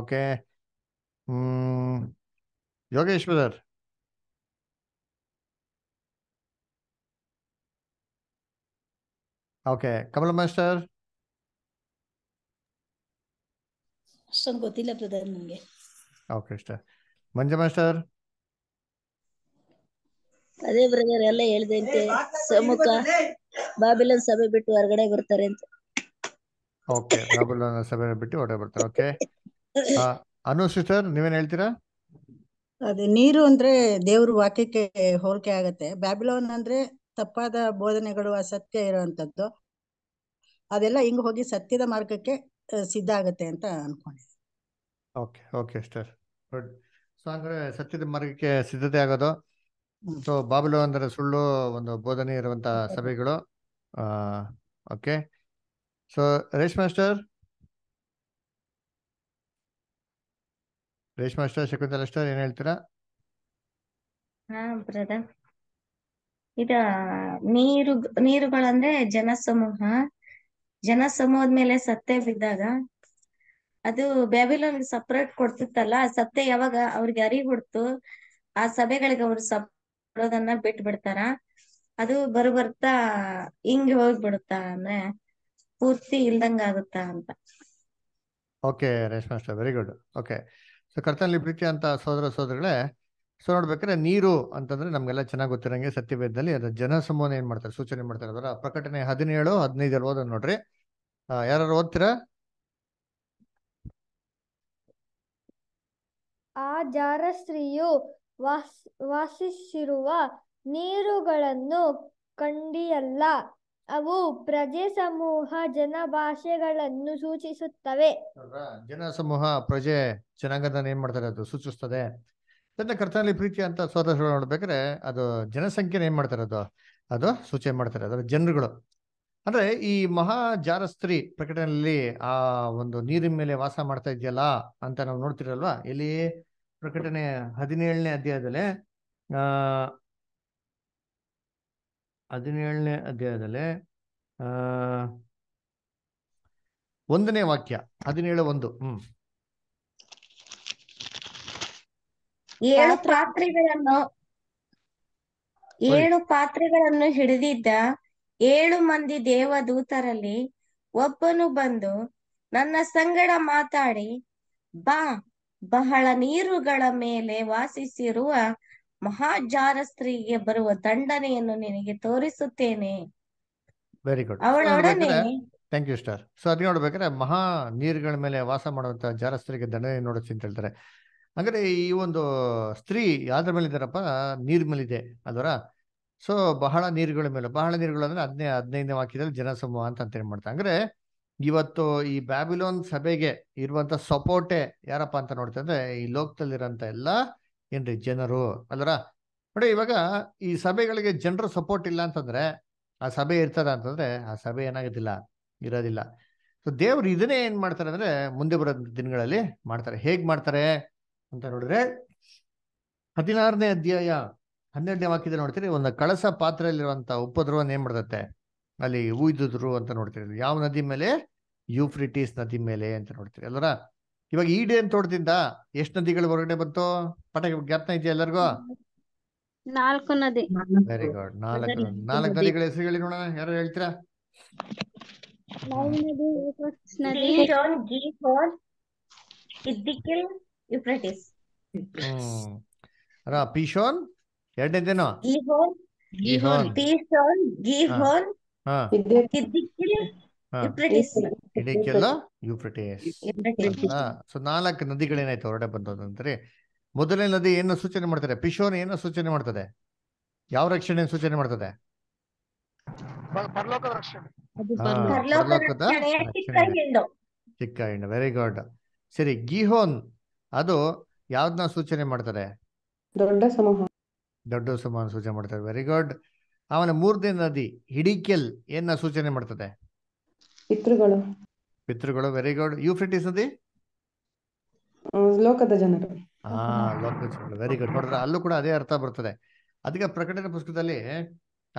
okay hmm Yogesh brother okay Kamala master ಅಷ್ಟೊಂದು ಗೊತ್ತಿಲ್ಲ ಬ್ರದರ್ ನನಗೆ ಓಕೆ ಸರ್ ಮಂಜಮ್ಮ ಮಾಸ್ಟರ್ ಅದೇ ಬ್ರದರ್ ಎಲ್ಲ ಹೇಳ್ದಂತೆ ಸಮ್ಮುಖ ಬಾಬಿಲನ್ ಸಭೆ ಬಿಟ್ಟು ಹೊರಗಡೆ ಬರ್ತಾರೆ ಅಂತ ಓಕೆ ಬಾಬಿಲನ್ ಸಭೆ ಬಿಟ್ಟು ಹೊರಗಡೆ ಬರ್ತಾರೆ ಓಕೆ ಅನು ಸಿಸ್ಟರ್ ನೀವೇನ್ ಹೇಳ್ತೀರಾ ಅದೇ ನೀರು ಅಂದ್ರೆ ದೇವ್ರ ವಾಕ್ಯಕ್ಕೆ ಹೋಲಿಕೆ ಆಗತ್ತೆ ಬ್ಯಾಬಿಲೋನ್ ಅಂದ್ರೆ ತಪ್ಪಾದ ಬೋಧನೆಗಳು ಅಸತ್ಯ ಇರುವಂತದ್ದು ಅದೆಲ್ಲ ಹಿಂಗ್ ಹೋಗಿ ಸತ್ಯದ ಮಾರ್ಗಕ್ಕೆ ಸಿದ್ಧ ಆಗತ್ತೆ ಅಂತ ಅನ್ಕೊಂಡೆ okay okay sir good so ಅಂದ್ರೆ ಸತ್ಯದ ಮಾರ್ಗಕ್ಕೆ ಸಿದ್ಧತೆ ಆಗೋದು ಸೊ ಬಾಬಲು ಅಂದ್ರೆ ಸುಳ್ಳು ಒಂದು ಬೋಧನೆ ಇರುವಂತ ಸಭೆಗಳು ಓಕೆ ಸೊ ರೇಶ್ ಮಾಸ್ಟರ್ ರೇಶ್ ಮಾಸ್ಟರ್ ಶಕುಂತಲ ಸ್ಟಾರ್ ಏನ್ ಹೇಳ್ತೀರಾ ಇದ ನೀರು ನೀರುಗಳಂದ್ರೆ ಜನಸಮೂಹ ಜನ ಸಮೂಹದ ಮೇಲೆ ಸತ್ತೆ ಬಿದ್ದಾಗ ಅದು ಬ್ಯಾಬಿಲೋನ್ ಸಪ್ರೇಟ್ ಕೊಡ್ತಿತ್ತಲ್ಲ ಆ ಸತ್ತೆ ಯಾವಾಗ ಅವ್ರಿಗೆ ಅರಿಬಿಡ್ತು ಆ ಸಭೆಗಳಿಗೆ ಅವ್ರು ಸಪ್ರೋದನ್ನ ಬಿಟ್ಬಿಡ್ತಾರ ಬಿಡ್ತಾರ ಅದು ಬರು ಬರ್ತಾ ಹಿಂಗ್ ಹೋಗ್ಬಿಡುತ್ತ ಅಂದ್ರೆ ಪೂರ್ತಿ ಇಲ್ದಂಗ ಆಗುತ್ತಾ ಅಂತ okay Reshma very good okay so ಕರ್ತನಲ್ಲಿ ಪ್ರೀತಿ ಅಂತ ಸೋದರ ಸೋದರಗಳೇ ಸೊ ನೋಡ್ಬೇಕಾದ್ರೆ ನೀರು ಅಂತಂದ್ರೆ ನಮ್ಗೆಲ್ಲ ಚೆನ್ನಾಗಿ ಗೊತ್ತಿರಂಗೆ ಸತ್ಯವೇದದಲ್ಲಿ ಜನ ಜನಸಮೂಹನ ಏನ್ ಮಾಡ್ತಾರೆ ಸೂಚನೆ ಮಾಡ್ತಾರೆ ಅದರ ಪ್ರಕಟಣೆ ಹದಿನೇಳು ಹದಿನೈದರಲ್ಲಿ ಓದೋದು ನೋಡ್ರಿ ಯಾರು ಓದ್ತೀರಾ ಆ ಜಾರ ಸ್ತ್ರೀಯು ವಾಸ್ ವಾಸಿಸಿರುವ ನೀರುಗಳನ್ನು ಕಂಡಿಯಲ್ಲ ಅವು ಪ್ರಜೆ ಸಮೂಹ ಜನ ಭಾಷೆಗಳನ್ನು ಸೂಚಿಸುತ್ತವೆ ಜನ ಸಮೂಹ ಪ್ರಜೆ ಜನಾಂಗದ ಏನ್ ಮಾಡ್ತಾರೆ ಅದು ಸೂಚಿಸ್ತದೆ ತನ್ನ ಕರ್ತನಲ್ಲಿ ಪ್ರೀತಿ ಅಂತ ಸ್ವಾತಂತ್ರ್ಯ ನೋಡ್ಬೇಕಾದ್ರೆ ಅದು ಜನಸಂಖ್ಯೆ ಏನ್ ಮಾಡ್ತಾರೆ ಅದು ಅದು ಸೂಚನೆ ಮಾಡ್ತಾರೆ ಅದರ ಜನರುಗಳು ಅಂದ್ರೆ ಈ ಮಹಾ ಜಾರಸ್ತ್ರೀ ಪ್ರಕಟಣೆಯಲ್ಲಿ ಆ ಒಂದು ನೀರಿನ ಮೇಲೆ ವಾಸ ಮಾಡ್ತಾ ಇದೆಯಲ್ಲ ಅಂತ ನಾವು ನೋಡ್ತಿರಲ್ವಾ ಇಲ್ಲಿ ಪ್ರಕಟಣೆ ಹದಿನೇಳನೇ ಅಧ್ಯಾಯದಲ್ಲಿ ಆ ಹದಿನೇಳನೇ ಅಧ್ಯಾಯದಲ್ಲಿ ಆ ಒಂದನೇ ವಾಕ್ಯ ಹದಿನೇಳು ಒಂದು ಹ್ಮ್ ಏಳು ಪಾತ್ರೆಗಳನ್ನು ಏಳು ಪಾತ್ರೆಗಳನ್ನು ಹಿಡಿದಿದ್ದ ಏಳು ಮಂದಿ ದೇವದೂತರಲ್ಲಿ ಒಬ್ಬನು ಬಂದು ನನ್ನ ಸಂಗಡ ಮಾತಾಡಿ ಬಾ ಬಹಳ ನೀರುಗಳ ಮೇಲೆ ವಾಸಿಸಿರುವ ಮಹಾ ಸ್ತ್ರೀಗೆ ಬರುವ ದಂಡನೆಯನ್ನು ನಿನಗೆ ತೋರಿಸುತ್ತೇನೆ ವೆರಿ ಗುಡ್ ಅವಳೊಡನೆ ಥ್ಯಾಂಕ್ ಯು ಸ್ಟಾರ್ ನೋಡ್ಬೇಕಾದ್ರೆ ಮಹಾ ನೀರುಗಳ ಮೇಲೆ ವಾಸ ಮಾಡುವಂತ ಜಾರಸ್ತ್ರೀಗೆ ದಂಡನೆ ನೋಡುತ್ತೆ ಅಂತ ಹೇಳ್ತಾರೆ ಅಂದರೆ ಈ ಒಂದು ಸ್ತ್ರೀ ಯಾವ್ದ್ರ ಮೇಲಿದ್ದಾರಪ್ಪ ನೀರ್ ಮೇಲಿದೆ ಅದರ ಸೊ ಬಹಳ ನೀರುಗಳ ಮೇಲೆ ಬಹಳ ನೀರುಗಳು ಅಂದ್ರೆ ಹದಿನೈ ಹದಿನೈದನೇ ವಾಕ್ಯದಲ್ಲಿ ಜನಸಮೂಹ ಅಂತ ಅಂತ ಏನ್ ಮಾಡ್ತಾರೆ ಅಂದ್ರೆ ಇವತ್ತು ಈ ಬ್ಯಾಬಿಲೋನ್ ಸಭೆಗೆ ಇರುವಂತ ಸಪೋರ್ಟೆ ಯಾರಪ್ಪ ಅಂತ ನೋಡ್ತಾ ಅಂದ್ರೆ ಈ ಲೋಕದಲ್ಲಿರೋಂತ ಎಲ್ಲ ಏನ್ರಿ ಜನರು ಅಲ್ವರ ನೋಡಿ ಇವಾಗ ಈ ಸಭೆಗಳಿಗೆ ಜನರು ಸಪೋರ್ಟ್ ಇಲ್ಲ ಅಂತಂದ್ರೆ ಆ ಸಭೆ ಇರ್ತದ ಅಂತಂದ್ರೆ ಆ ಸಭೆ ಏನಾಗೋದಿಲ್ಲ ಇರೋದಿಲ್ಲ ಸೊ ದೇವ್ರು ಇದನ್ನೇ ಏನ್ ಮಾಡ್ತಾರೆ ಅಂದ್ರೆ ಮುಂದೆ ಬರೋ ದಿನಗಳಲ್ಲಿ ಮಾಡ್ತಾರೆ ಹೇಗ್ ಮಾಡ್ತಾರೆ ಅಂತ ನೋಡಿದ್ರೆ ಹದಿನಾರನೇ ಅಧ್ಯಾಯ ಹನ್ನೆರಡನೇ ವಾಕ್ಯದಲ್ಲಿ ನೋಡ್ತೀರಿ ಒಂದು ಕಳಸ ಪಾತ್ರೆಯಲ್ಲಿರುವಂತ ಉಪದ್ರವ ಏನ್ ಮಾಡ್ತತೆ ಅಲ್ಲಿ ಊಯ್ದುದ್ರು ಅಂತ ನೋಡ್ತೀರಿ ಯಾವ ನದಿ ಮೇಲೆ ಯುಫ್ರಿಟಿಸ್ ನದಿ ಮೇಲೆ ಅಂತ ನೋಡ್ತೀರಿ ಅಲ್ವರ ಇವಾಗ ಈಡೇನ್ ತೋಟದಿಂದ ಎಷ್ಟು ನದಿಗಳು ಹೊರಗಡೆ ಬಂತು ಪಟ ಜ್ಞಾಪನ ಇದೆಯಾ ಎಲ್ಲರಿಗೂ ನಾಲ್ಕು ನದಿ ವೆರಿ ಗುಡ್ ನಾಲ್ಕು ನಾಲ್ಕು ನದಿಗಳ ಹೆಸರು ಹೇಳಿ ನೋಡೋಣ ಯಾರು ಹೇಳ್ತೀರಾ ನದಿ ಯುಪ್ರಟಿಸ್ ಪಿಶೋನ್ ಎರಡನೇನೋ ಗಿಹೋನ್ ಗಿಹೋನ್ ಪಿಶೋನ್ ಗಿಹೋನ್ ಹಾ ನಾಲ್ಕು ನದಿಗಳೇನಾಯ್ತು ಹೊರಡೆ ಬಂದ್ರೆ ಮೊದಲನೇ ನದಿ ಏನು ಸೂಚನೆ ಮಾಡ್ತಾರೆ ಪಿಶೋನ್ ಏನೋ ಸೂಚನೆ ಮಾಡ್ತದೆ ಯಾವ ರಕ್ಷಣೆ ಸೂಚನೆ ಮಾಡ್ತದೆ ಚಿಕ್ಕ ಹೆಣ್ಣು ವೆರಿ ಗುಡ್ ಸರಿ ಗಿಹೋನ್ ಅದು ಯಾವ್ದನ್ನ ಸೂಚನೆ ಮಾಡ್ತಾರೆ ದೊಡ್ಡ ಸಮೂಹ ದೊಡ್ಡ ಸಮೂಹ ಸೂಚನೆ ಮಾಡ್ತಾರೆ ವೆರಿ ಗುಡ್ ಆಮೇಲೆ ಮೂರನೇ ನದಿ ಹಿಡಿಕೆಲ್ ಏನ ಸೂಚನೆ ಮಾಡ್ತದೆ ಪಿತೃಗಳು ಪಿತೃಗಳು ವೆರಿ ಗುಡ್ ಫ್ರಿಟಿಸ್ ನದಿ ಲೋಕದ ಜನರು ಹಾ ಲೋಕದ ಜನರು ವೆರಿ ಗುಡ್ ನೋಡಿದ್ರೆ ಅಲ್ಲೂ ಕೂಡ ಅದೇ ಅರ್ಥ ಬರ್ತದೆ ಅದಕ್ಕೆ ಪ್ರಕಟಣೆ ಪುಸ್ತಕದಲ್ಲಿ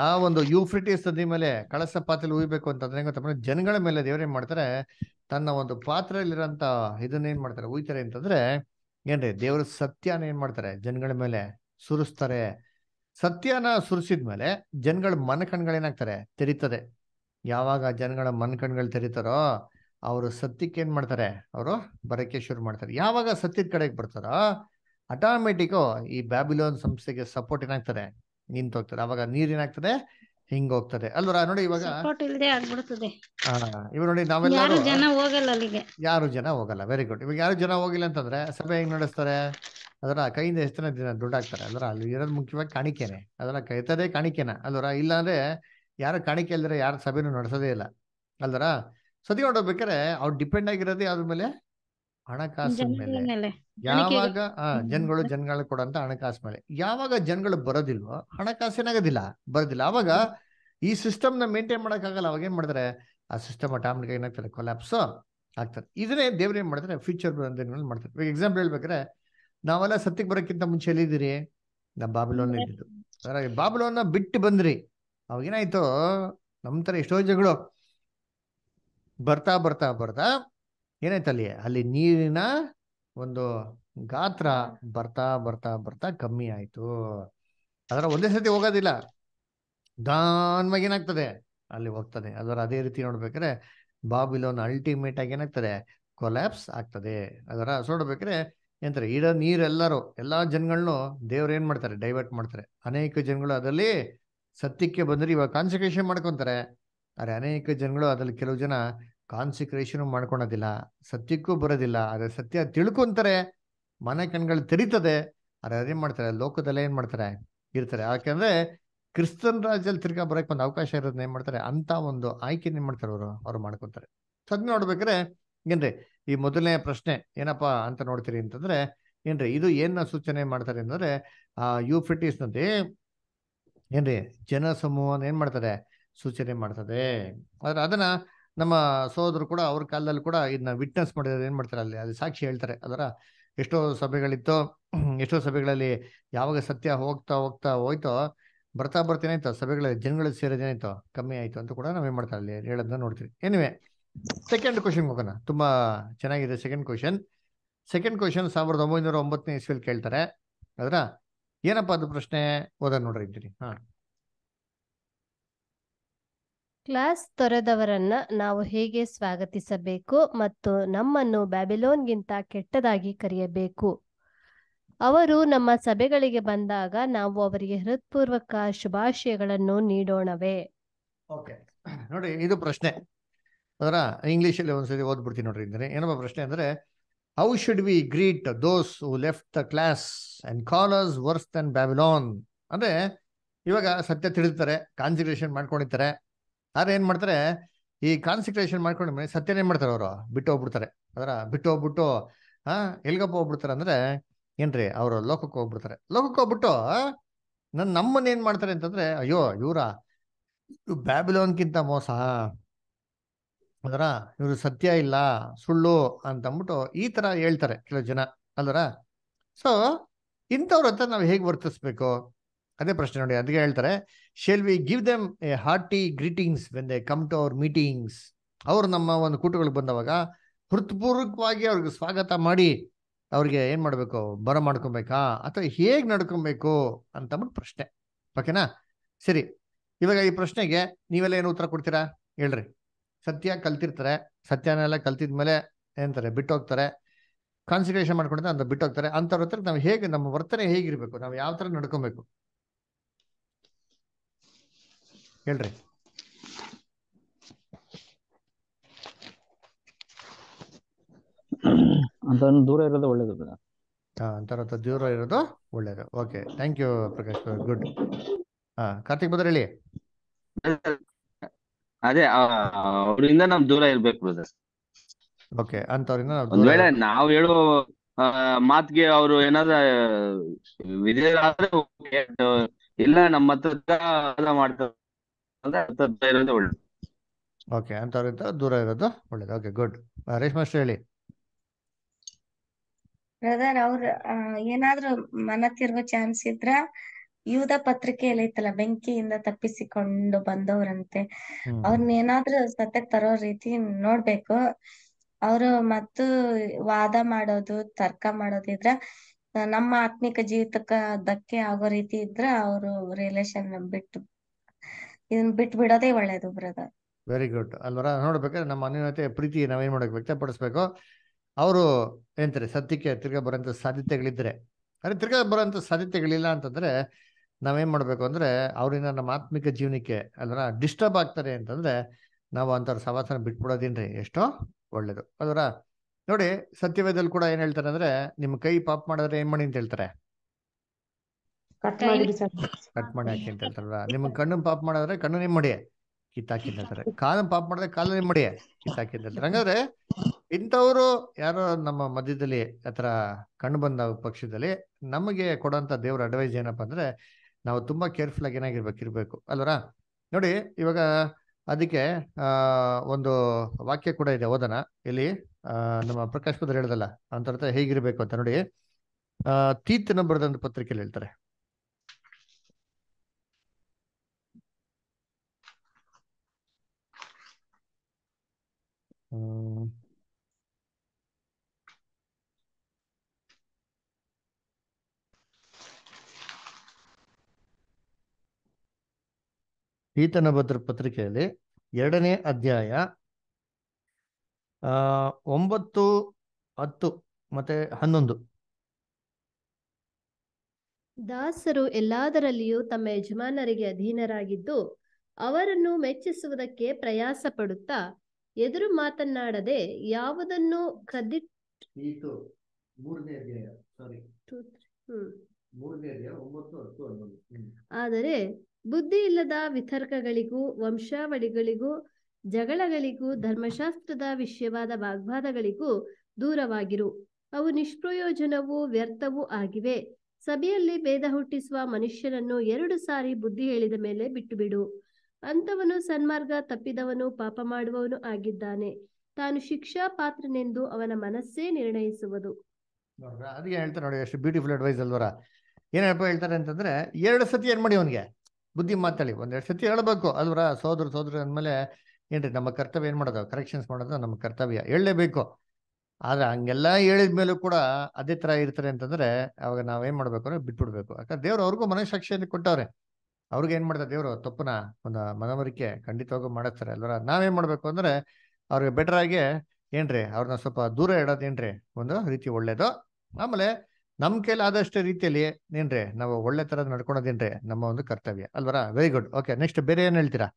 ಆ ಒಂದು ಯೂಫ್ರಿಟಿಸ್ ನದಿ ಮೇಲೆ ಕಳಸ ಪಾತ್ರೆ ಉಯ್ಬೇಕು ಅಂತಂದ್ರೆ ಗೊತ್ತಪ್ಪ ಜನಗಳ ಮೇಲೆ ದೇವ್ರೇನ್ ಮಾಡ್ತಾರೆ ತನ್ನ ಒಂದು ಇದನ್ನ ಏನ್ ಮಾಡ್ತಾರೆ ಉಯ್ತಾರೆ ಅಂತಂದ್ರೆ ಏನ್ರಿ ದೇವ್ರ ಸತ್ಯನ ಏನ್ ಮಾಡ್ತಾರೆ ಜನಗಳ ಮೇಲೆ ಸುರಿಸ್ತಾರೆ ಸತ್ಯನ ಸುರಿಸಿದ್ಮೇಲೆ ಜನಗಳ ಮನ ಕಣ್ಗಳೇನಾಗ್ತಾರೆ ತೆರೀತದೆ ಯಾವಾಗ ಜನಗಳ ಮನ ಕಣ್ಗಳು ತೆರೀತಾರೋ ಅವರು ಸತ್ಯಕ್ಕೆ ಏನ್ ಮಾಡ್ತಾರೆ ಅವರು ಬರಕ್ಕೆ ಶುರು ಮಾಡ್ತಾರೆ ಯಾವಾಗ ಸತ್ಯದ ಕಡೆಗೆ ಬರ್ತಾರೋ ಆಟೋಮೆಟಿಕ್ ಈ ಬ್ಯಾಬಿಲೋನ್ ಸಂಸ್ಥೆಗೆ ಸಪೋರ್ಟ್ ಏನಾಗ್ತಾರೆ ನಿಂತೋಗ್ತದೆ ಅವಾಗ ಹಿಂಗ್ ಹೋಗ್ತದೆ ಅಲ್ವರ ನೋಡಿ ಇವಾಗ ಇವಾಗ ನೋಡಿ ನಾವೆಲ್ಲ ಯಾರು ಜನ ಹೋಗಲ್ಲ ವೆರಿ ಗುಡ್ ಇವಾಗ ಯಾರು ಜನ ಹೋಗಿಲ್ಲ ಅಂತಂದ್ರೆ ಸಭೆ ಹೆಂಗ್ ನಡೆಸ್ತಾರೆ ಅದರ ಕೈಯಿಂದ ಎಷ್ಟು ದಿನ ಜನ ದುಡ್ಡು ಅಲ್ಲಿ ಇರೋದು ಮುಖ್ಯವಾಗಿ ಕಾಣಿಕೆನೆ ಅದರ ಕೈತದೇ ಕಾಣಿಕೆನ ಅಲ್ವರ ಇಲ್ಲಾಂದ್ರೆ ಯಾರು ಕಾಣಿಕೆ ಅಲ್ದ್ರೆ ಯಾರು ಸಭೆನೂ ನಡೆಸೋದೇ ಇಲ್ಲ ಅಲ್ದರ ಸದಿ ಹೊರಡಬೇಕಾದ್ರೆ ಅವ್ರು ಡಿಪೆಂಡ್ ಆಗಿರೋದೇ ಅದ್ರ ಮೇಲೆ ಹಣಕಾಸಿನ ಮೇಲೆ ಯಾವಾಗ ಆ ಜನಗಳು ಜನ್ಗಳ ಕೊಡಂತ ಹಣಕಾಸು ಮೇಲೆ ಯಾವಾಗ ಜನಗಳು ಬರೋದಿಲ್ವೋ ಹಣಕಾಸು ಏನಾಗೋದಿಲ್ಲ ಬರೋದಿಲ್ಲ ಅವಾಗ ಈ ಸಿಸ್ಟಮ್ ನ ಮಾಡಕ್ ಆಗಲ್ಲ ಅವಾಗ ಏನ್ ಮಾಡಿದ್ರೆ ಆ ಸಿಸ್ಟಮ್ ಆಟೋಮೆಟಿಕ್ ಏನಾಗ್ತಾರೆ ಕೊಲ್ಯಾಪ್ಸ್ ಆಗ್ತಾರೆ ಇದನ್ನೇ ದೇವ್ರ ಏನ್ ಮಾಡ್ತಾರೆ ಫ್ಯೂಚರ್ ಮಾಡ್ತಾರೆ ಈಗ ಎಕ್ಸಾಂಪಲ್ ಹೇಳ್ಬೇಕಾದ್ರೆ ನಾವೆಲ್ಲ ಸತ್ಯಕ್ಕೆ ಬರೋಕ್ಕಿಂತ ಮುಂಚೆ ಎಲ್ಲಿದ್ದೀರಿ ನಾ ಬಾಬಿಲೋನ್ ಇದ್ದಿದ್ದು ಬಾಬಿಲೋನ್ ಬಿಟ್ಟು ಬಂದ್ರಿ ಅವಾಗೇನಾಯ್ತು ನಮ್ ತರ ಎಷ್ಟೋ ಜಗಳು ಬರ್ತಾ ಬರ್ತಾ ಬರ್ತಾ ಏನಾಯ್ತು ಅಲ್ಲಿ ಅಲ್ಲಿ ನೀರಿನ ಒಂದು ಗಾತ್ರ ಬರ್ತಾ ಬರ್ತಾ ಬರ್ತಾ ಕಮ್ಮಿ ಆಯಿತು ಅದರ ಒಂದೇ ಸತಿ ಹೋಗೋದಿಲ್ಲ ದಾನ್ವಾಗಿ ಏನಾಗ್ತದೆ ಅಲ್ಲಿ ಹೋಗ್ತದೆ ಅದರ ಅದೇ ರೀತಿ ನೋಡ್ಬೇಕಾದ್ರೆ ಬಾಬಿಲೋನ್ ಅಲ್ಟಿಮೇಟ್ ಆಗಿ ಏನಾಗ್ತದೆ ಕೊಲ್ಯಾಪ್ಸ್ ಆಗ್ತದೆ ಅದರ ನೋಡ್ಬೇಕಾದ್ರೆ ಏನಂತಾರೆ ಇರೋ ನೀರೆಲ್ಲರೂ ಎಲ್ಲಾ ಜನಗಳನ್ನು ದೇವ್ರು ಏನ್ ಮಾಡ್ತಾರೆ ಡೈವರ್ಟ್ ಮಾಡ್ತಾರೆ ಅನೇಕ ಜನಗಳು ಅದರಲ್ಲಿ ಸತ್ಯಕ್ಕೆ ಬಂದ್ರೆ ಇವಾಗ ಕಾನ್ಸಂಟ್ರೇಷನ್ ಮಾಡ್ಕೊಂತಾರೆ ಆದರೆ ಅನೇಕ ಜನಗಳು ಅದರಲ್ಲಿ ಕೆಲವು ಜನ ಕಾನ್ಸಿಕ್ರೇಷನ್ ಮಾಡ್ಕೊಳೋದಿಲ್ಲ ಸತ್ಯಕ್ಕೂ ಬರೋದಿಲ್ಲ ಆದರೆ ಸತ್ಯ ತಿಳ್ಕೊಂತಾರೆ ಮನೆ ಕಣ್ಗಳು ತೆರೀತದೆ ಆದರೆ ಅದೇನು ಮಾಡ್ತಾರೆ ಲೋಕದಲ್ಲೇ ಏನು ಮಾಡ್ತಾರೆ ಇರ್ತಾರೆ ಯಾಕೆಂದರೆ ಕ್ರಿಸ್ತನ್ ರಾಜ್ಯದಲ್ಲಿ ತಿರ್ಗಾ ಬರೋಕ್ಕೆ ಒಂದು ಅವಕಾಶ ಇರೋದನ್ನ ಏನು ಮಾಡ್ತಾರೆ ಅಂತ ಒಂದು ಆಯ್ಕೆ ಏನು ಮಾಡ್ತಾರೆ ಅವರು ಅವ್ರು ಮಾಡ್ಕೊತಾರೆ ಸೊ ನೋಡ್ಬೇಕ್ರೆ ನೋಡ್ಬೇಕಾದ್ರೆ ಏನ್ರಿ ಈ ಮೊದಲನೇ ಪ್ರಶ್ನೆ ಏನಪ್ಪಾ ಅಂತ ನೋಡ್ತೀರಿ ಅಂತಂದ್ರೆ ಏನ್ರಿ ಇದು ಏನ ಸೂಚನೆ ಮಾಡ್ತಾರೆ ಅಂತಂದ್ರೆ ಆ ಯುಫ್ರಿಟಿಸ್ ನಲ್ಲಿ ಏನ್ರಿ ಜನ ಸಮೂಹನ ಏನ್ ಮಾಡ್ತಾರೆ ಸೂಚನೆ ಮಾಡ್ತದೆ ಆದ್ರೆ ಅದನ್ನ ನಮ್ಮ ಸೋದರು ಕೂಡ ಅವ್ರ ಕಾಲದಲ್ಲಿ ಕೂಡ ಇದನ್ನ ವಿಟ್ನೆಸ್ ಮಾಡಿದ್ರೆ ಏನ್ ಮಾಡ್ತಾರೆ ಅಲ್ಲಿ ಅಲ್ಲಿ ಸಾಕ್ಷಿ ಹೇಳ್ತಾರೆ ಅದರ ಎಷ್ಟೋ ಸಭೆಗಳಿತ್ತೋ ಎಷ್ಟೋ ಸಭೆಗಳಲ್ಲಿ ಯಾವಾಗ ಸತ್ಯ ಹೋಗ್ತಾ ಹೋಗ್ತಾ ಹೋಯ್ತೋ ಬರ್ತಾ ಬರ್ತೇನೆ ಸಭೆಗಳಲ್ಲಿ ಜನಗಳು ಸೇರೋದೇನಾಯ್ತೋ ಕಮ್ಮಿ ಆಯ್ತು ಅಂತ ಕೂಡ ನಾವೇನ್ ಮಾಡ್ತಾರೆ ಅಲ್ಲಿ ಹೇಳೋದನ್ನ ನೋಡ್ತೀವಿ ಎನಿವೆ ಸೆಕೆಂಡ್ ಕ್ವಶನ್ ಹೋಗೋಣ ತುಂಬಾ ಚೆನ್ನಾಗಿದೆ ಸೆಕೆಂಡ್ ಕ್ವಶನ್ ಸೆಕೆಂಡ್ ಕ್ವಶನ್ ಸಾವಿರದ ಒಂಬೈನೂರ ಒಂಬತ್ತನೇ ಇಸ್ವಿಲ್ ಕೇಳ್ತಾರೆ ಅದರ ಏನಪ್ಪಾ ಅದು ಪ್ರಶ್ನೆ ಓದ ನೋಡ್ರಿ ಇದ್ದೀರಿ ಹಾ ಕ್ಲಾಸ್ ತೊರೆದವರನ್ನ ನಾವು ಹೇಗೆ ಸ್ವಾಗತಿಸಬೇಕು ಮತ್ತು ನಮ್ಮನ್ನು ಬ್ಯಾಬಿಲೋನ್ಗಿಂತ ಕೆಟ್ಟದಾಗಿ ಕರೆಯಬೇಕು ಅವರು ನಮ್ಮ ಸಭೆಗಳಿಗೆ ಬಂದಾಗ ನಾವು ಅವರಿಗೆ ಹೃತ್ಪೂರ್ವಕ ಶುಭಾಶಯಗಳನ್ನು ನೀಡೋಣವೇ ಓಕೆ ನೋಡಿ ಇದು ಪ್ರಶ್ನೆ ಅದರ ಇಂಗ್ಲಿಷ್ ಅಲ್ಲಿ ಒಂದ್ಸತಿ ಓದ್ಬಿಡ್ತೀನಿ ನೋಡ್ರಿ ಅಂದ್ರೆ ಏನಪ್ಪ ಪ್ರಶ್ನೆ ಅಂದ್ರೆ how should we greet those who left the class and callers worse than Babylon ಅಂದ್ರೆ ಇವಾಗ ಸತ್ಯ ತಿಳಿದಾರೆ ಕಾನ್ಸಿಗ್ರೇಷನ್ ಮಾಡ್ಕೊಂಡಿರ್ತಾರೆ ಆದ್ರೆ ಏನ್ ಮಾಡ್ತಾರೆ ಈ ಕಾನ್ಸಂಟ್ರೇಷನ್ ಮಾಡ್ಕೊಂಡು ಸತ್ಯನ ಏನ್ ಮಾಡ್ತಾರೆ ಅವರು ಬಿಟ್ಟು ಹೋಗ್ಬಿಡ್ತಾರೆ ಅದರ ಬಿಟ್ಟು ಹೋಗ್ಬಿಟ್ಟು ಹಾ ಎಲ್ಗಪ್ಪ ಹೋಗ್ಬಿಡ್ತಾರೆ ಅಂದ್ರೆ ಏನ್ರಿ ಅವರು ಲೋಕಕ್ಕೆ ಹೋಗ್ಬಿಡ್ತಾರೆ ಲೋಕಕ್ಕೆ ಹೋಗ್ಬಿಟ್ಟು ನನ್ ನಮ್ಮನ್ನ ಏನ್ ಮಾಡ್ತಾರೆ ಅಂತಂದ್ರೆ ಅಯ್ಯೋ ಇವರ ಬ್ಯಾಬಿಲೋನ್ಗಿಂತ ಮೋಸ ಅದರ ಇವರು ಸತ್ಯ ಇಲ್ಲ ಸುಳ್ಳು ಅಂತಂದ್ಬಿಟ್ಟು ಈ ತರ ಹೇಳ್ತಾರೆ ಕೆಲವು ಜನ ಅಲ್ಲರ ಸೊ ಇಂಥವ್ರ ಹತ್ರ ನಾವು ಹೇಗೆ ವರ್ತಿಸ್ಬೇಕು ಅದೇ ಪ್ರಶ್ನೆ ನೋಡಿ ಅದಕ್ಕೆ ಹೇಳ್ತಾರೆ shall we give them a hearty greetings when they come to our meetings ಅವರು ನಮ್ಮ ಒಂದು ಕೂಟಗಳಿಗೆ ಬಂದವಾಗ ಹೃತ್ಪೂರ್ವಕವಾಗಿ ಅವ್ರಿಗೆ ಸ್ವಾಗತ ಮಾಡಿ ಅವ್ರಿಗೆ ಏನು ಮಾಡಬೇಕು ಬರ ಮಾಡ್ಕೊಬೇಕಾ ಅಥವಾ ಹೇಗೆ ನಡ್ಕೊಬೇಕು ಅಂತಂದ್ಬಿಟ್ಟು ಪ್ರಶ್ನೆ ಓಕೆನಾ ಸರಿ ಇವಾಗ ಈ ಪ್ರಶ್ನೆಗೆ ನೀವೆಲ್ಲ ಏನು ಉತ್ತರ ಕೊಡ್ತೀರಾ ಹೇಳ್ರಿ ಸತ್ಯ ಕಲ್ತಿರ್ತಾರೆ ಸತ್ಯನೆಲ್ಲ ಕಲ್ತಿದ್ಮೇಲೆ ಏನಂತಾರೆ ಬಿಟ್ಟೋಗ್ತಾರೆ ಕಾನ್ಸಂಟ್ರೇಷನ್ ಮಾಡ್ಕೊಂಡ್ರೆ ಅಂತ ಬಿಟ್ಟೋಗ್ತಾರೆ ಅಂಥವ್ರ ಹತ್ರ ನಾವು ಹೇಗೆ ನಮ್ಮ ವರ್ತನೆ ಹೇಗಿರಬೇಕು ನಾವು ಯಾವ ಥರ ನಡ್ಕೊಬೇಕು ಹೇಳ್ರಿ ಅಂತ ದೂರ ಇರೋದು ಒಳ್ಳೇದು ಅಂತರ ದೂರ ಇರೋದು ಒಳ್ಳೇದು okay thank you Prakash good ಹಾ ಕಾರ್ತಿಕ್ ಬದ್ರ ಹೇಳಿ ಅದೇ ಅವರಿಂದ ನಮ್ ದೂರ ಇರ್ಬೇಕು ಬ್ರದರ್ ಓಕೆ ಅಂತವ್ರಿಂದ ಒಂದ್ ವೇಳೆ ನಾವ್ ಹೇಳೋ ಮಾತ್ಗೆ ಅವರು ಏನಾದ್ರ ವಿಜಯ ಇಲ್ಲ ನಮ್ಮ ಹತ್ರ ಮಾಡ್ತಾರೆ ಓಕೆ ದೂರ ಇರೋದು ಒಳ್ಳೇದು ಓಕೆ ಗುಡ್ ಹೇಳಿ ಬ್ರದರ್ ಅವ್ರ ಏನಾದ್ರೂ ಮನ ತಿರುವ ಚಾನ್ಸ್ ಇದ್ರ ಯೂದ ಪತ್ರಿಕೆಯಲ್ಲಿ ಐತಲ್ಲ ಬೆಂಕಿಯಿಂದ ತಪ್ಪಿಸಿಕೊಂಡು ಬಂದವ್ರಂತೆ ಅವ್ರನ್ನ ಏನಾದ್ರೂ ಸತ್ಯ ತರೋ ರೀತಿ ನೋಡ್ಬೇಕು ಅವರು ಮತ್ತು ವಾದ ಮಾಡೋದು ತರ್ಕ ಮಾಡೋದು ನಮ್ಮ ಆತ್ಮಿಕ ಜೀವಿತಕ್ಕ ಧಕ್ಕೆ ಆಗೋ ರೀತಿ ಇದ್ರ ಅವರು ರಿಲೇಶನ್ ಬಿಟ್ಟು ಇದನ್ನ ಬಿಟ್ಟು ಬಿಡೋದೇ ಒಳ್ಳೇದು ಬ್ರದರ್ ವೆರಿ ಗುಡ್ ಅಲ್ವರ ನೋಡ್ಬೇಕಾದ್ರೆ ನಮ್ಮ ಅನ್ಯೂನ್ಯತೆ ಪ್ರೀತಿ ನಾವೇನ್ ಮಾಡಬೇಕು ವ್ಯಕ್ತಪಡಿಸ್ಬೇಕು ಅವರು ಏನಂತಾರೆ ಸತ್ಯಕ್ಕೆ ತಿರ್ಗಾ ಬರೋಂಥ ಸಾಧ್ಯತೆಗಳಿದ್ರೆ ಅದೇ ತಿರ್ಗಾ ಬರೋಂಥ ಸಾಧ್ಯತೆಗಳಿಲ್ಲ ಅಂತಂದ್ರೆ ನಾವೇನ್ ಮಾಡ್ಬೇಕು ಅಂದ್ರೆ ಅವರಿಂದ ನಮ್ಮ ಆತ್ಮಿಕ ಜೀವನಕ್ಕೆ ಅಲ್ವರ ಡಿಸ್ಟರ್ಬ್ ಆಗ್ತಾರೆ ಅಂತಂದ್ರೆ ನಾವು ಅಂಥವ್ರ ಸವಾಸನ ಬಿಟ್ಬಿಡೋದಿನ್ರಿ ಎಷ್ಟೋ ಒಳ್ಳೇದು ಅಲ್ವರ ನೋಡಿ ಸತ್ಯವೇದಲ್ಲಿ ಕೂಡ ಏನ್ ಹೇಳ್ತಾರೆ ಅಂದ್ರೆ ನಿಮ್ಮ ಕೈ ಪಾಪ್ ಮಾಡಿದ್ರೆ ಏನು ಮಾಡಿ ಅಂತ ಹೇಳ್ತಾರೆ ಕಟ್ ಮಾಡಿ ಹಾಕಿ ಅಂತ ಹೇಳ್ತಾರಲ್ಲ ನಿಮ್ ಕಣ್ಣು ಪಾಪ್ ಮಾಡಿದ್ರೆ ಕಣ್ಣು ನಿಮ್ ಮಡಿ ಕಿತ್ತಾಕಿ ಅಂತಾರೆ ಕಾಲನ್ ಪಾಪ್ ಮಾಡಿದ್ರೆ ಕಾಲ ನಿಮ್ ಮಡಿ ಕಿತ್ತಾಕಿ ಅಂತಾರೆ ಹೇಳ್ತಾರೆ ಹಂಗಾದ್ರೆ ಇಂಥವ್ರು ಯಾರೋ ನಮ್ಮ ಮಧ್ಯದಲ್ಲಿ ಆತರ ಕಣ್ಣು ಬಂದ ಪಕ್ಷದಲ್ಲಿ ನಮಗೆ ಕೊಡೋಂತ ದೇವ್ರ ಅಡ್ವೈಸ್ ಏನಪ್ಪಾ ಅಂದ್ರೆ ನಾವು ತುಂಬಾ ಕೇರ್ಫುಲ್ ಆಗಿ ಏನಾಗಿರ್ಬೇಕು ಇರ್ಬೇಕು ಅಲ್ವರ ನೋಡಿ ಇವಾಗ ಅದಕ್ಕೆ ಒಂದು ವಾಕ್ಯ ಕೂಡ ಇದೆ ಓದನ ಇಲ್ಲಿ ನಮ್ಮ ಪ್ರಕಾಶ್ ಪದ್ರ ಹೇಳ್ದಲ್ಲ ಅಂತರ್ಥ ಹೇಗಿರ್ಬೇಕು ಅಂತ ನೋಡಿ ನಂಬರ್ದ ಒಂದು ಪತ್ರಿಕೆಯಲ್ಲಿ ಹೇಳ್ತಾರೆ ಪೀತನ ಭದ್ರ ಪತ್ರಿಕೆಯಲ್ಲಿ ಎರಡನೇ ಅಧ್ಯಾಯ ಒಂಬತ್ತು ಹತ್ತು ಮತ್ತೆ ಹನ್ನೊಂದು ದಾಸರು ಎಲ್ಲಾದರಲ್ಲಿಯೂ ತಮ್ಮ ಯಜಮಾನರಿಗೆ ಅಧೀನರಾಗಿದ್ದು ಅವರನ್ನು ಮೆಚ್ಚಿಸುವುದಕ್ಕೆ ಪ್ರಯಾಸ ಪಡುತ್ತಾ ಎದುರು ಮಾತನ್ನಾಡದೆ ಯಾವುದನ್ನು ಕದ್ದಿಟ್ ಆದರೆ ಬುದ್ಧಿ ಇಲ್ಲದ ವಿತರ್ಕಗಳಿಗೂ ವಂಶಾವಳಿಗಳಿಗೂ ಜಗಳಗಳಿಗೂ ಧರ್ಮಶಾಸ್ತ್ರದ ವಿಷಯವಾದ ವಾಗ್ವಾದಗಳಿಗೂ ದೂರವಾಗಿರು ಅವು ನಿಷ್ಪ್ರಯೋಜನವೂ ವ್ಯರ್ಥವೂ ಆಗಿವೆ ಸಭೆಯಲ್ಲಿ ಭೇದ ಹುಟ್ಟಿಸುವ ಮನುಷ್ಯನನ್ನು ಎರಡು ಸಾರಿ ಬುದ್ಧಿ ಹೇಳಿದ ಮೇಲೆ ಬಿಟ್ಟುಬಿಡು ಅಂಥವನು ಸನ್ಮಾರ್ಗ ತಪ್ಪಿದವನು ಪಾಪ ಮಾಡುವವನು ಆಗಿದ್ದಾನೆ ತಾನು ಶಿಕ್ಷಾ ಪಾತ್ರನೆಂದು ಅವನ ಮನಸ್ಸೇ ನಿರ್ಣಯಿಸುವುದು ಅದಕ್ಕೆ ಹೇಳ್ತಾರೆ ನೋಡಿ ಎಷ್ಟು ಬ್ಯೂಟಿಫುಲ್ ಅಡ್ವೈಸ್ ಅಲ್ವರ ಏನಪ್ಪ ಹೇಳ್ತಾರೆ ಅಂತಂದ್ರೆ ಎರಡು ಸತಿ ಏನ್ ಮಾಡಿ ಅವನಿಗೆ ಬುದ್ಧಿ ಮಾತಾಡಿ ಒಂದೆರಡು ಸತಿ ಹೇಳ್ಬೇಕು ಅದ್ರ ಸೋದ್ರ ಸೋದ್ರ ಅಂದಮೇಲೆ ಏನ್ರಿ ನಮ್ಮ ಕರ್ತವ್ಯ ಏನು ಮಾಡೋದು ಕರೆಕ್ಷನ್ಸ್ ಮಾಡೋದು ನಮ್ಮ ಕರ್ತವ್ಯ ಹೇಳಲೇಬೇಕು ಆದ್ರೆ ಹಂಗೆಲ್ಲ ಹೇಳಿದ ಕೂಡ ಅದೇ ತರ ಇರ್ತಾರೆ ಅಂತಂದ್ರೆ ಅವಾಗ ನಾವೇನು ಮಾಡಬೇಕು ಅಂದ್ರೆ ಬಿಟ್ಬಿಡ್ಬೇಕು ಯಾಕಂದ್ರೆ ದೇವ್ರು ಅವ್ರಿಗೂ ಮನಸ್ಸಾಕ್ಷಿಯಲ್ಲಿ ಕೊಟ್ಟವ್ರೆ ಅವ್ರಿಗೆ ಏನು ಮಾಡ್ತಾರೆ ದೇವರು ತಪ್ಪನ ಒಂದು ಮನವರಿಕೆ ಖಂಡಿತವಾಗೂ ಮಾಡಿಸ್ತಾರೆ ಅಲ್ವರ ನಾವೇನ್ ಮಾಡಬೇಕು ಅಂದ್ರೆ ಅವ್ರಿಗೆ ಬೆಟರ್ ಆಗಿ ಏನ್ರಿ ಅವ್ರನ್ನ ಸ್ವಲ್ಪ ದೂರ ಇಡೋದೇನ್ರಿ ಒಂದು ರೀತಿ ಒಳ್ಳೇದು ಆಮೇಲೆ ನಮ್ಮ ಆದಷ್ಟು ರೀತಿಯಲ್ಲಿ ಏನ್ರಿ ನಾವು ಒಳ್ಳೆ ತರದ್ ನಡ್ಕೊಳೋದೇನ್ರಿ ನಮ್ಮ ಒಂದು ಕರ್ತವ್ಯ ಅಲ್ವರ ವೆರಿ ಗುಡ್ ಓಕೆ ನೆಕ್ಸ್ಟ್ ಬೇರೆ ಏನ್ ಹೇಳ್ತೀರಾ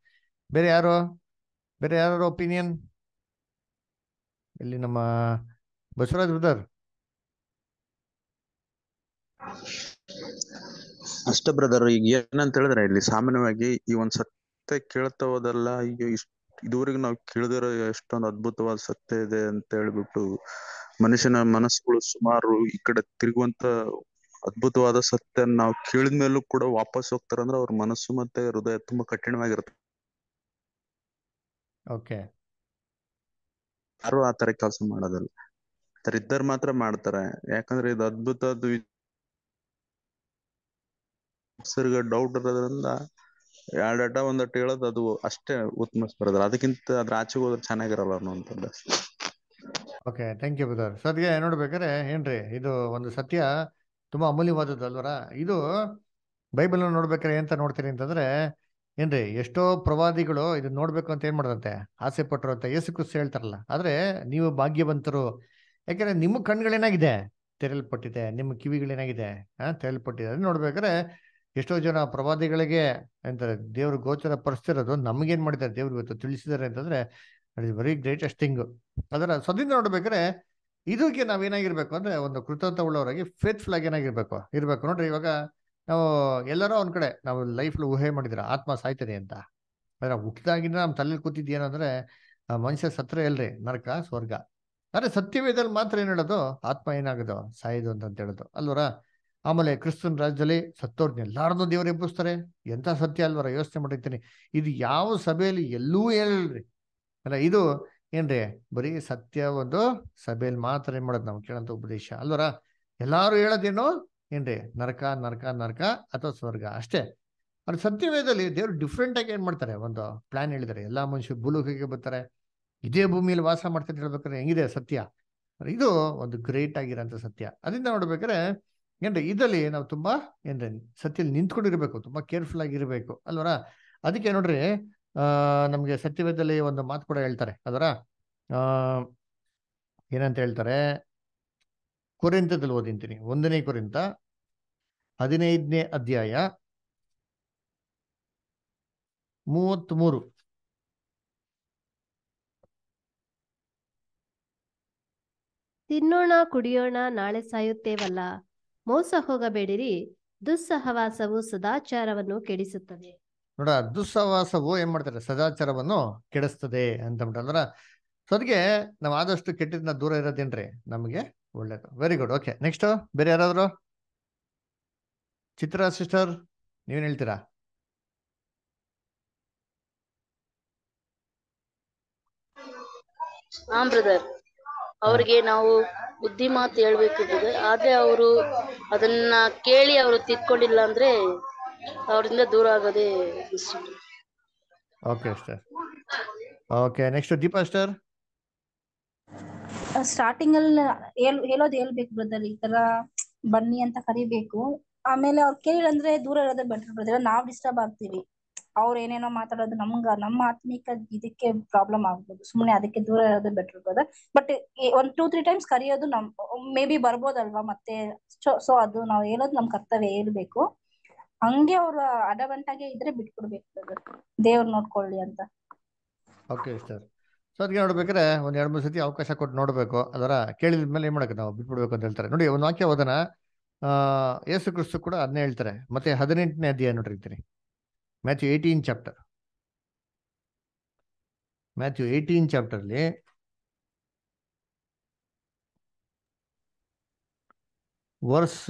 ಬೇರೆ ಯಾರು ಬೇರೆ ಯಾರು ಒಪಿನಿಯನ್ ಇಲ್ಲಿ ನಮ್ಮ ಬಸವರಾಜ್ ಬ್ರದರ್ ಅಷ್ಟ ಬ್ರದರ್ ಈಗ ಏನಂತ ಹೇಳಿದ್ರೆ ಇಲ್ಲಿ ಸಾಮಾನ್ಯವಾಗಿ ಈ ಒಂದ್ ಸತ್ಯ ಕೇಳ್ತಾ ಹೋದಲ್ಲ ಈಗ ಇದುವರೆಗೂ ನಾವು ಕೇಳಿದಿರೋ ಎಷ್ಟೊಂದು ಅದ್ಭುತವಾದ ಸತ್ಯ ಇದೆ ಅಂತ ಹೇಳ್ಬಿಟ್ಟು ಮನುಷ್ಯನ ಮನಸ್ಸುಗಳು ಸುಮಾರು ಈ ಕಡೆ ತಿರುಗುವಂತ ಅದ್ಭುತವಾದ ಸತ್ಯ ನಾವು ಕೇಳಿದ ಮೇಲೂ ಕೂಡ ವಾಪಸ್ ಅಂದ್ರೆ ಅವ್ರ ಮನಸ್ಸು ಮತ್ತೆ ಹೃದಯ ತುಂಬಾ ಕಠಿಣವಾಗಿರುತ್ತೆ ಓಕೆ ಯಾರು ಆ ತರ ಕೆಲಸ ಮಾಡೋದಿಲ್ಲ ಆತರ ಮಾತ್ರ ಮಾಡ್ತಾರೆ ಯಾಕಂದ್ರೆ ಇದು ಅದ್ಭುತ ಡೌಟ್ ಇರೋದ್ರಿಂದ ಒಂದ್ ಒಂದಟ ಹೇಳೋದು ಅದು ಅಷ್ಟೇ ಉತ್ತಮ ಅದಕ್ಕಿಂತ ಅದ್ರ ಆಚೆಗೆ ಹೋದ್ರೆ ಚೆನ್ನಾಗಿರಲ್ಲ ಅನ್ನೋ okay thank you brother so ಅದಕ್ಕೆ ನೋಡ್ಬೇಕಾದ್ರೆ ಏನ್ರಿ ಇದು ಒಂದು ಸತ್ಯ ತುಂಬಾ ಅಮೂಲ್ಯವಾದದ್ದು ಅಲ್ವರ ಇದು ಬೈಬಲ್ ನೋಡ್ಬೇಕಾರೆ ಎಂತ ನೋಡ್ತೀರಿ ಅಂತಂದ್ರೆ ಏನ್ರಿ ಎಷ್ಟೋ ಪ್ರವಾದಿಗಳು ಇದನ್ನ ನೋಡ್ಬೇಕು ಅಂತ ಏನ್ ಮಾಡದಂತೆ ಆಸೆ ಪಟ್ಟರು ಅಂತ ಯೇಸು ಕ್ರಿಸ್ತು ಹೇಳ್ತಾರಲ್ಲ ಆದ್ರೆ ನೀವು ಭಾಗ್ಯವಂತರು ಯಾಕಂದ್ರೆ ನಿಮ್ಮ ಕಣ್ಗಳೇನಾಗಿದೆ ತೆರೆಯಲ್ಪಟ್ಟಿದೆ ನಿಮ್ಮ ಕಿವಿಗಳೇನಾಗಿದೆ ಹಾ ತೆರಲ್ಪಟ್ಟಿದೆ ಅದನ್ನ ನೋಡ್ಬೇಕಾದ್ರೆ ಎಷ್ಟೋ ಜನ ಪ್ರವಾದಿಗಳಿಗೆ ಅಂತಾರೆ ದೇವ್ರ ಗೋಚರ ನಮ್ಗೆ ಏನ್ ಮಾಡಿದ್ದಾರೆ ದೇವ್ರ ಗೊತ್ತು ತಿಳಿಸಿದ್ದಾರೆ ಅಂತಂದ್ರೆ it is very greatest thing ಅದರ ಸ್ವದಿಂದ ನೋಡ್ಬೇಕ್ರೆ ಇದಕ್ಕೆ ಏನಾಗಿರ್ಬೇಕು ಅಂದ್ರೆ ಒಂದು ಕೃತಜ್ಞತೆ ಉಳ್ಳವರಾಗಿ ಫೇತ್ಫುಲ್ ಆಗಿ ಏನಾಗಿರ್ಬೇಕು ಇರ್ಬೇಕು ನೋಡ್ರಿ ಇವಾಗ ನಾವು ಎಲ್ಲರೂ ಒಂದ್ ಕಡೆ ನಾವು ಲೈಫ್ ಊಹೆ ಮಾಡಿದ್ರೆ ಆತ್ಮ ಸಾಯ್ತದೆ ಅಂತ ಆದ್ರೆ ಹುಟ್ಟಿದಾಗಿಂದ ನಮ್ಮ ತಲೆಯಲ್ಲಿ ಕೂತಿದ್ದು ಏನಂದ್ರೆ ಮನುಷ್ಯ ಸತ್ರ ಎಲ್ರಿ ನರಕ ಸ್ವರ್ಗ ಆದ್ರೆ ಸತ್ಯವೇದಲ್ಲಿ ಮಾತ್ರ ಏನ್ ಹೇಳೋದು ಆತ್ಮ ಏನಾಗದು ಸಾಯೋದು ಅಂತ ಹೇಳೋದು ಅಲ್ವರ ಆಮೇಲೆ ಕ್ರಿಸ್ತನ್ ರಾಜ್ಯದಲ್ಲಿ ಸತ್ತೋರ್ನ ಎಲ್ಲಾರನ್ನು ದೇವರು ಎಬ್ಬಿಸ್ತಾರೆ ಎಂತ ಸತ್ಯ ಅಲ್ವರ ಯೋಚನೆ ಮಾಡಿರ್ತೀನಿ ಇದು ಯಾವ ಸಭೆಯಲ್ಲಿ ಎಲ್ಲೂ ಹೇಳ್ರಿ ಅಲ್ಲ ಇದು ಏನ್ರಿ ಬರೀ ಸತ್ಯ ಒಂದು ಸಭೆಯಲ್ಲಿ ಮಾತ್ರ ಏನ್ ಮಾಡೋದು ನಾವು ಕೇಳಂತ ಉಪದೇಶ ಅಲ್ವರ ಎಲ್ಲಾರು ಹೇಳೋದೇನು ಏನ್ರಿ ನರಕ ನರಕ ನರಕ ಅಥವಾ ಸ್ವರ್ಗ ಅಷ್ಟೇ ಅದ್ರ ಸತ್ಯವೇದಲ್ಲಿ ದೇವ್ರು ಡಿಫ್ರೆಂಟ್ ಆಗಿ ಏನ್ ಮಾಡ್ತಾರೆ ಒಂದು ಪ್ಲಾನ್ ಹೇಳಿದ್ದಾರೆ ಎಲ್ಲಾ ಮನುಷ್ಯರು ಭೂಲೋಕಕ್ಕೆ ಬರ್ತಾರೆ ಇದೇ ಭೂಮಿಯಲ್ಲಿ ವಾಸ ಮಾಡ್ತಾರೆ ಹೇಳ್ಬೇಕಾದ್ರೆ ಹೆಂಗಿದೆ ಸತ್ಯ ಇದು ಒಂದು ಗ್ರೇಟ್ ಆಗಿರೋಂಥ ಸತ್ಯ ಅದರಿಂದ ನೋಡ್ಬೇಕಾದ್ರೆ ಏನ್ರಿ ಇದಲ್ಲಿ ನಾವು ತುಂಬಾ ಏನ್ರಿ ಸತ್ಯಲ್ಲಿ ನಿಂತ್ಕೊಂಡಿರ್ಬೇಕು ತುಂಬಾ ಕೇರ್ಫುಲ್ ಆಗಿರ್ಬೇಕು ಅಲ್ವರ ಅದಕ್ಕೆ ನೋಡ್ರಿ ನಮಗೆ ಸತ್ಯವೇದದಲ್ಲಿ ಒಂದು ಮಾತು ಕೂಡ ಹೇಳ್ತಾರೆ ಅದರ ಏನಂತ ಹೇಳ್ತಾರೆ ಕುರಿಂತದಲ್ಲಿ ಓದಿಂತೀನಿ ಒಂದನೇ ಕುರಿಂತ ಹದಿನೈದನೇ ಅಧ್ಯಾಯ ಮೂವತ್ತ್ಮೂರು ತಿನ್ನೋಣ ಕುಡಿಯೋಣ ನಾಳೆ ಸಾಯುತ್ತೇವಲ್ಲ ಮೋಸ ಹೋಗಬೇಡಿರಿ ದುಸ್ಸಹವಾಸವು ಸದಾಚಾರವನ್ನು ಕೆಡಿಸುತ್ತದೆ ನೋಡ ದುಸ್ಸವಾಸವು ಏನ್ ಮಾಡ್ತಾರೆ ಸದಾಚಾರವನ್ನು ಕೆಡಿಸ್ತದೆ ಅಂತ ಅಂದ್ರ ಸೊ ಅದಕ್ಕೆ ನಾವು ಆದಷ್ಟು ಕೆಟ್ಟದನ್ನ ದೂರ ಇರೋದೇನ್ರಿ ನಮಗೆ ಒಳ್ಳೇದು ವೆರಿ ಗುಡ್ ಓಕೆ ನೆಕ್ಸ್ಟ್ ಬೇರೆ ಯಾರಾದ್ರು ಚಿತ್ರ ಸಿಸ್ಟರ್ ನೀವೇನ್ ಹೇಳ್ತೀರಾ ಅವ್ರಿಗೆ ನಾವು ಬುದ್ಧಿ ಮಾತು ಹೇಳ್ಬೇಕಿದ್ರೆ ಆದ್ರೆ ಅವರು ಅದನ್ನ ಕೇಳಿ ಅವರು ತಿದ್ಕೊಂಡಿಲ್ಲ ಅಂದ್ರೆ ಅವರಿಂದ ದೂರ ಆಗೋದೇ okay sir okay next Deepa sir starting ಅಲ್ಲಿ ಹೇಳೋದು ಹೇಳ್ಬೇಕು ಬ್ರದರ್ ಈ ತರ ಬನ್ನಿ ಅಂತ ಕರಿಬೇಕು ಆಮೇಲೆ ಅವ್ರು ಕೇಳಿಲ್ಲ ಅಂದ್ರೆ ದೂರ ಇರೋದೇ ಬೆಟರ್ ಬ್ರದರ್ ನಾವ್ ಡಿಸ್ಟರ್ಬ್ ಆಗ್ತೀವಿ ಅವ್ರ ಏನೇನೋ ಮಾತಾಡೋದು ನಮ್ಗ ನಮ್ಮ ಆತ್ಮಿಕ ಇದಕ್ಕೆ ಪ್ರಾಬ್ಲಮ್ ಆಗ್ಬೋದು ಸುಮ್ಮನೆ ಅದಕ್ಕೆ ದೂರ ಇರೋದೇ ಬೆಟರ್ ಬ್ರದರ್ ಬಟ್ ಒಂದ್ ಟೂ ತ್ರೀ ಟೈಮ್ಸ್ ಕರೆಯೋದು ನಮ್ ಮೇ ಬಿ ಬರ್ಬೋದಲ್ವಾ ಮತ್ತೆ ಸೊ ಅದು ನಾವ್ ಹೇಳೋದು ನಮ್ ಕರ್ತವ್ಯ ಹೇಳ್ಬೇಕು ಹಂಗೆ ಅವ್ರು ಅಡಗಂಟಾಗೆ ಇದ್ರೆ ಬಿಟ್ಕೊಡ್ಬೇಕು ದೇವ್ರು ನೋಡ್ಕೊಳ್ಳಿ ಅಂತ ಓಕೆ ಸರ್ ಸೊ ಅದಕ್ಕೆ ನೋಡ್ಬೇಕಾದ್ರೆ ಒಂದ್ ಎರಡು ಮೂರು ಸತಿ ಅವಕಾಶ ಕೊಟ್ಟು ನೋಡ್ಬೇಕು ಅದರ ಕೇಳಿದ ಮೇಲೆ ಏನ್ ಮಾಡಕ್ ನಾವು ಬಿಟ್ಬಿಡ್ಬೇಕು ಅಂತ ಹೇಳ್ತಾರೆ ನೋಡಿ ಒಂದು ವಾಕ್ಯ ಓದನ ಯೇಸು ಕ್ರಿಸ್ತು ಕೂಡ ಅದನ್ನೇ ಹೇಳ್ತಾರೆ ಮತ್ತೆ ಹದಿನೆಂಟನೇ ಅಧ್ಯಾಯ ನೋಡಿರ್ತೀನಿ Matthew eighteen chapter Matthew eighteen ಅಲ್ಲಿ ವರ್ಸ್